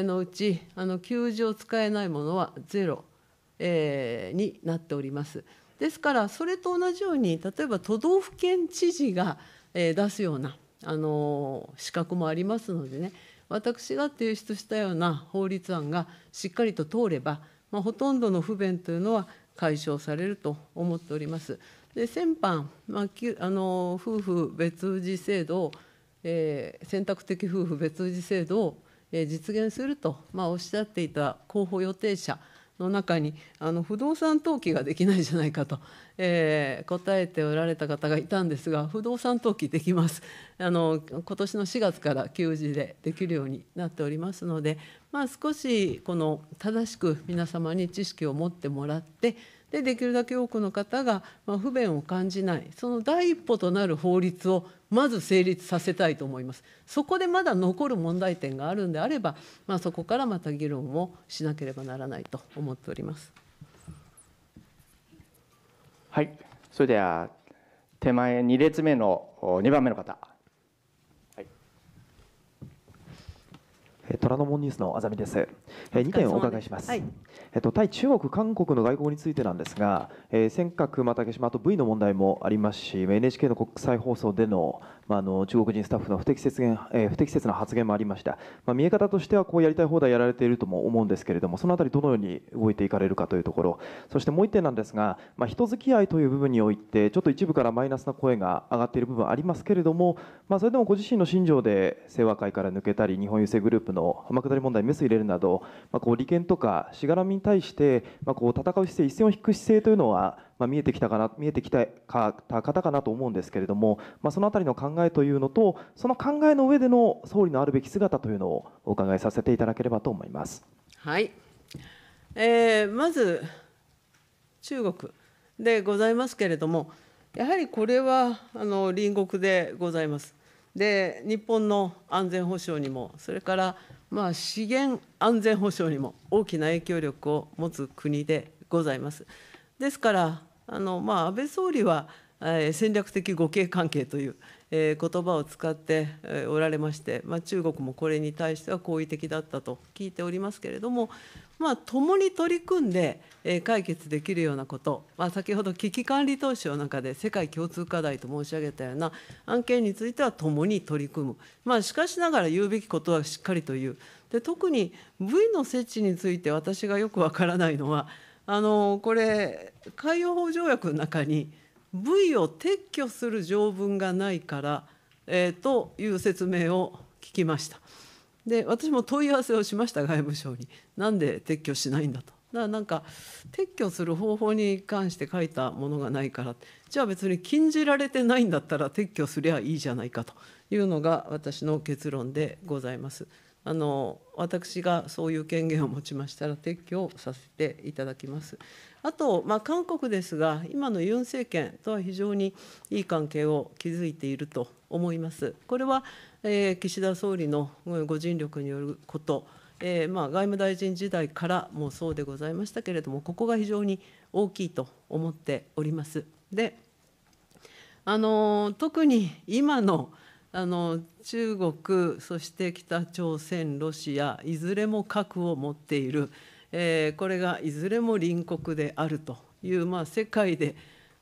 のうちあの給仕を使えないものはゼロ、えー、になっております。ですからそれと同じように例えば都道府県知事が、出すようなあの資格もありますのでね私が提出したような法律案がしっかりと通れば、まあ、ほとんどの不便というのは解消されると思っております。で先般、まあ、あの夫婦別氏制度、えー、選択的夫婦別氏制度を、えー、実現すると、まあ、おっしゃっていた候補予定者の中にあの不動産登記ができないじゃないかと、えー、答えておられた方がいたんですが不動産登記できますあの今年の4月から給仕でできるようになっておりますので、まあ、少しこの正しく皆様に知識を持ってもらってでできるだけ多くの方が不便を感じないその第一歩となる法律をまず成立させたいと思いますそこでまだ残る問題点があるんであれば、まあ、そこからまた議論をしなければならないと思っておりますはいそれでは手前2列目の2番目の方虎ノ門ニュースのあざみです。2点お伺いします。はいえっと、対中国、韓国の外交についてなんですが、えー、尖閣、また竹島、あと V の問題もありますし、NHK の国際放送での,、まあ、あの中国人スタッフの不適切言、えー、不適切な発言もありました、まあ、見え方としてはこうやりたい放題やられているとも思うんですけれども、そのあたり、どのように動いていかれるかというところ、そしてもう1点なんですが、まあ、人付き合いという部分において、ちょっと一部からマイナスな声が上がっている部分ありますけれども、まあ、それでもご自身の信条で、清和会から抜けたり、日本郵政グループの天下り問題にメス入れるなど、まあ、こう利権とかしがらみ民に対して、まあ、こう戦う姿勢、一線を引く姿勢というのは、まあ、見えてきたかな見えてきた方かなと思うんですけれども、まあ、そのあたりの考えというのと、その考えの上での総理のあるべき姿というのをお伺いさせていただければと思います。はい、えー、まず中国でございますけれども、やはりこれはあの隣国でございます。で日本の安全保障にも、それからまあ資源安全保障にも大きな影響力を持つ国でございます。ですからあの、まあ、安倍総理は、えー、戦略的互恵関係という、えー、言葉を使っておられまして、まあ、中国もこれに対しては好意的だったと聞いておりますけれども、まあ、共に取り組んで、えー、解決できるようなこと、まあ、先ほど危機管理投資の中で世界共通課題と申し上げたような案件については共に取り組む、まあ、しかしながら言うべきことはしっかりというで特に部位の設置について私がよくわからないのはあのこれ海洋法条約の中に部位を撤去する条文がないから、えー、という説明を聞きました。で私も問い合わせをしました外務省に何で撤去しないんだと。だからなんか撤去する方法に関して書いたものがないからじゃあ別に禁じられてないんだったら撤去すりゃいいじゃないかというのが私の結論でございます。あの私がそういう権限を持ちましたら撤去をさせていただきます。あと、まあ、韓国ですが、今のユン政権とは非常にいい関係を築いていると思います。これは、えー、岸田総理のご尽力によること、えーまあ、外務大臣時代からもそうでございましたけれども、ここが非常に大きいと思っております。であの特に今のあの中国、そして北朝鮮、ロシア、いずれも核を持っている、えー、これがいずれも隣国であるという、まあ、世界で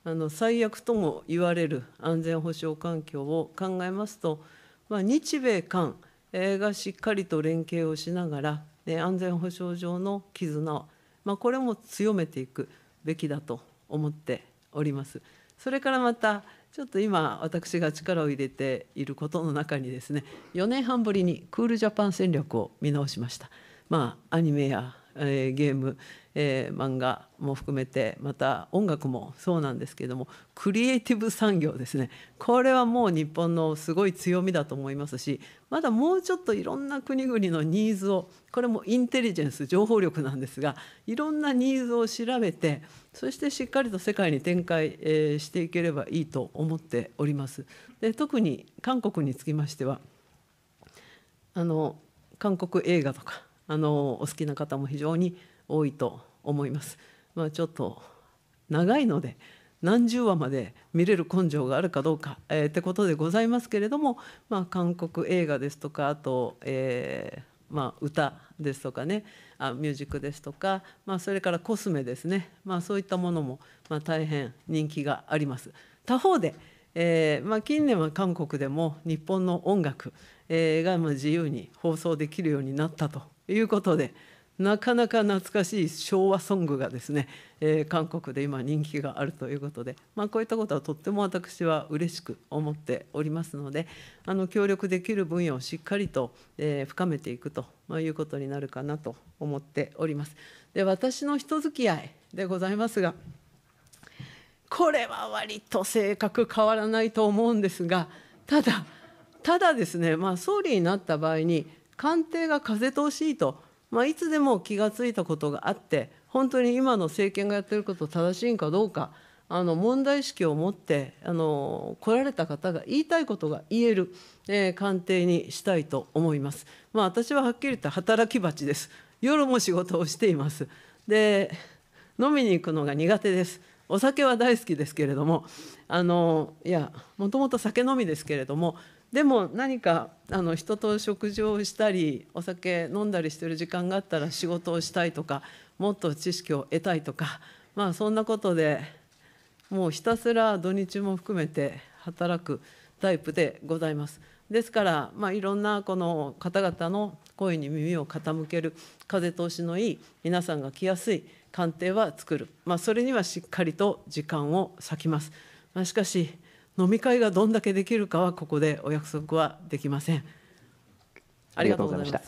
あの最悪とも言われる安全保障環境を考えますと、まあ、日米韓がしっかりと連携をしながら、ね、安全保障上の絆を、まあ、これも強めていくべきだと思っております。それからまたちょっと今私が力を入れていることの中にですね4年半ぶりにクールジャパン戦略を見直しました。まあ、アニメやえー、ゲーム、えー、漫画も含めてまた音楽もそうなんですけどもクリエイティブ産業ですねこれはもう日本のすごい強みだと思いますしまだもうちょっといろんな国々のニーズをこれもインテリジェンス情報力なんですがいろんなニーズを調べてそしてしっかりと世界に展開、えー、していければいいと思っております。で特に韓国につきましてはあの韓国映画とかあのお好きな方も非常に多いと思います。まあ、ちょっと長いので何十話まで見れる根性があるかどうか、えー、ってことでございますけれども、まあ、韓国映画ですとかあと、えーまあ、歌ですとかねあミュージックですとか、まあ、それからコスメですね、まあ、そういったものも、まあ、大変人気があります。他方で、えーまあ、近年は韓国でも日本の音楽、えー、がま自由に放送できるようになったということでなかなか懐かしい昭和ソングがですね、えー、韓国で今人気があるということで、まあ、こういったことはとっても私は嬉しく思っておりますのであの協力できる分野をしっかりと、えー、深めていくとまあ、いうことになるかなと思っております。で私の人付き合いでございますがこれは割と性格変わらないと思うんですがただただですね、まあ、総理になった場合に官邸が風通しいと、まあ、いつでも気がついたことがあって本当に今の政権がやってること正しいんかどうかあの問題意識を持ってあの来られた方が言いたいことが言える、えー、官邸にしたいと思います。まあ、私ははっきり言って働き鉢です。夜も仕事をしています。で飲みに行くのが苦手です。お酒は大好きですけれどもあのいやもともと酒飲みですけれどもでも何かあの人と食事をしたりお酒飲んだりしてる時間があったら仕事をしたいとかもっと知識を得たいとかまあそんなことでもうひたすら土日も含めて働くタイプでございます。ですから、まあ、いろんなこの方々の声に耳を傾ける風通しのいい皆さんが来やすい鑑定は作る、まあ、それにはしっかりと時間を割きます。まあ、しかし飲み会がどんだけできるかはここでお約束はできませんありがとうございました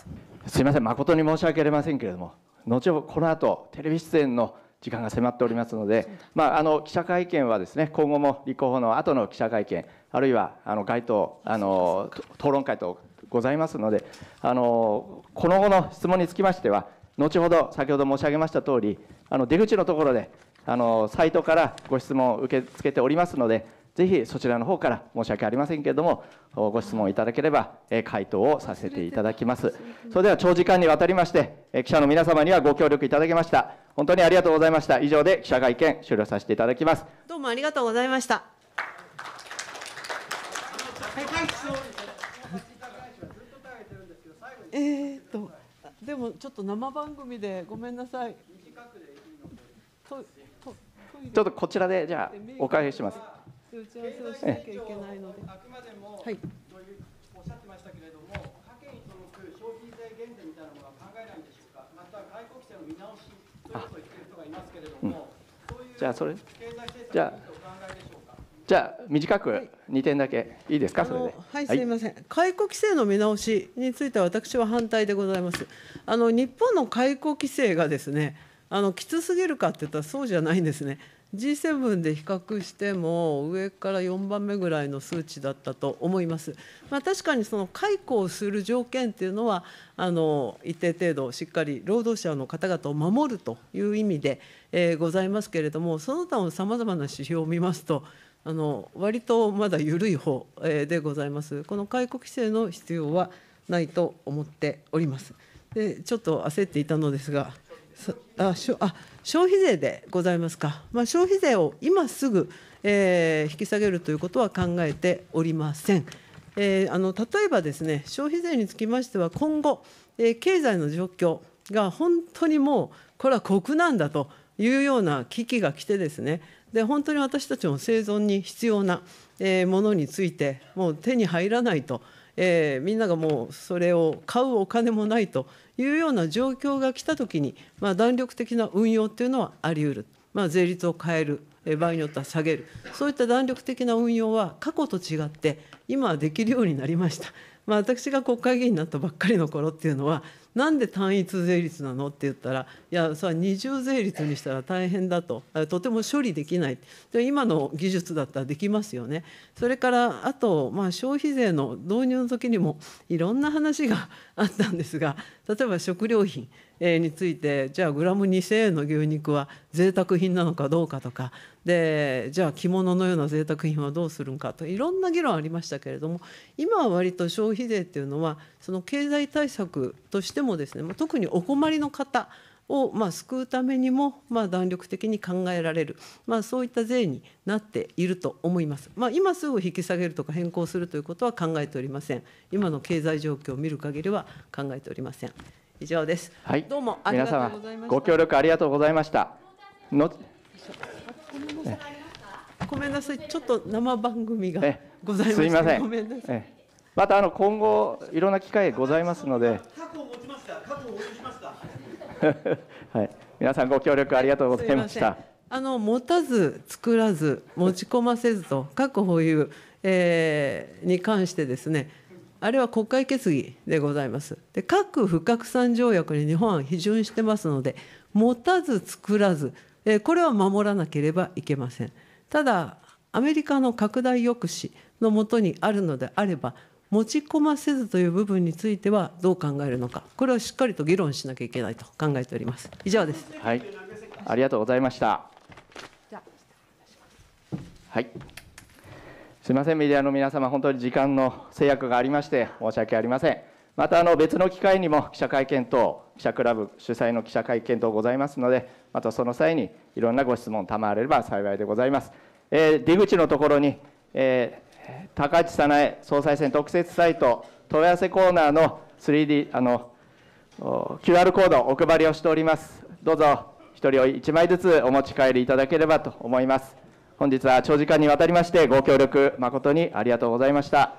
すいません誠に申し訳ありませんけれども後ほどこの後テレビ出演の時間が迫っておりますので、まあ、あの記者会見はですね今後も立候補の後の記者会見あるいはあの街頭あの討論会とございますのであのこの後の質問につきましては後ほど先ほど申し上げましたとおりあの出口のところであのサイトからご質問を受け付けておりますのでぜひそちらの方から申し訳ありませんけれども、ご質問いただければ、回答をさせていただきます。それでは長時間にわたりまして、記者の皆様にはご協力いただきました。本当にありがとうございました。以上で記者会見終了させていただきます。どうもありがとうございました。えー、っと、でもちょっと生番組でごめんなさい。ちょっとこちらでじゃあお返しします。打ち合わせをしなきゃいけないので。あくまでも、はい、おっしゃってましたけれども、家計に届く消費税減税みたいなものは考えないんでしょうか、また外雇規制の見直しということを言っている人がいますけれども、うん、そういうじゃあでしょうか。じゃあ短く2点だけ、い、いですか、それで。はい、すみません、解雇規制の見直しについては、私は反対でございます。あの日本の解雇規制がですね、あのきつすぎるかって言ったら、そうじゃないんですね。G7 で比較しても上から4番目ぐらいの数値だったと思います。まあ、確かにその解雇をする条件っていうのはあの一定程度しっかり労働者の方々を守るという意味で、えー、ございますけれどもその他のさまざまな指標を見ますとあの割とまだ緩い方でございます。この解雇規制の必要はないと思っております。でちょっと焦っていたのですが。あしょあ消費税でございますか、まあ、消費税を今すぐ、えー、引き下げるということは考えておりません。えー、あの例えばですね、消費税につきましては、今後、えー、経済の状況が本当にもう、これは酷なんだというような危機が来てですね、で本当に私たちの生存に必要な、えー、ものについて、もう手に入らないと。えー、みんながもうそれを買うお金もないというような状況が来たときに、まあ、弾力的な運用というのはあり得る、まあ、税率を変える、場合によっては下げる、そういった弾力的な運用は過去と違って、今はできるようになりました。まあ、私が国会議員になったばっかりの頃っていうのは、なんで単一税率なのって言ったらいやそれ二重税率にしたら大変だととても処理できないで今の技術だったらできますよねそれからあと、まあ、消費税の導入の時にもいろんな話があったんですが例えば食料品についてじゃあグラム2,000円の牛肉は贅沢品なのかどうかとかでじゃあ着物のような贅沢品はどうするんかといろんな議論ありましたけれども今は割と消費税っていうのはその経済対策としてもですね、ま特にお困りの方をまあ救うためにもまあ弾力的に考えられる、まあ、そういった税になっていると思います、まあ、今すぐ引き下げるとか変更するということは考えておりません今の経済状況を見る限りは考えておりません以上です、はい、どうもありがとうございましたご協力ありがとうございましたのごめんなさいちょっと生番組がございましたすいませんごめんなさいまたあの今後、いろんな機会ございますので。はい、皆さんご協力ありがとうございました。あの持たず作らず持ち込ませずと核 保有、えー、に関してですねあれは国会決議でございますで核不拡散条約に日本は批准してますので持たず作らず、えー、これは守らなければいけませんただアメリカの拡大抑止のもとにあるのであれば持ち込ませずという部分についてはどう考えるのか、これをしっかりと議論しなきゃいけないと考えております。以上です。はい、ありがとうございました。はい。すみません、メディアの皆様、本当に時間の制約がありまして、申し訳ありません。またあの別の機会にも記者会見等、記者クラブ主催の記者会見等ございますので、またその際にいろんなご質問賜れれば幸いでございます。えー、出口のところに、えー高市早苗総裁選特設サイト問い合わせコーナーの 3D あの QR コードお配りをしておりますどうぞ1人を1枚ずつお持ち帰りいただければと思います本日は長時間にわたりましてご協力誠にありがとうございました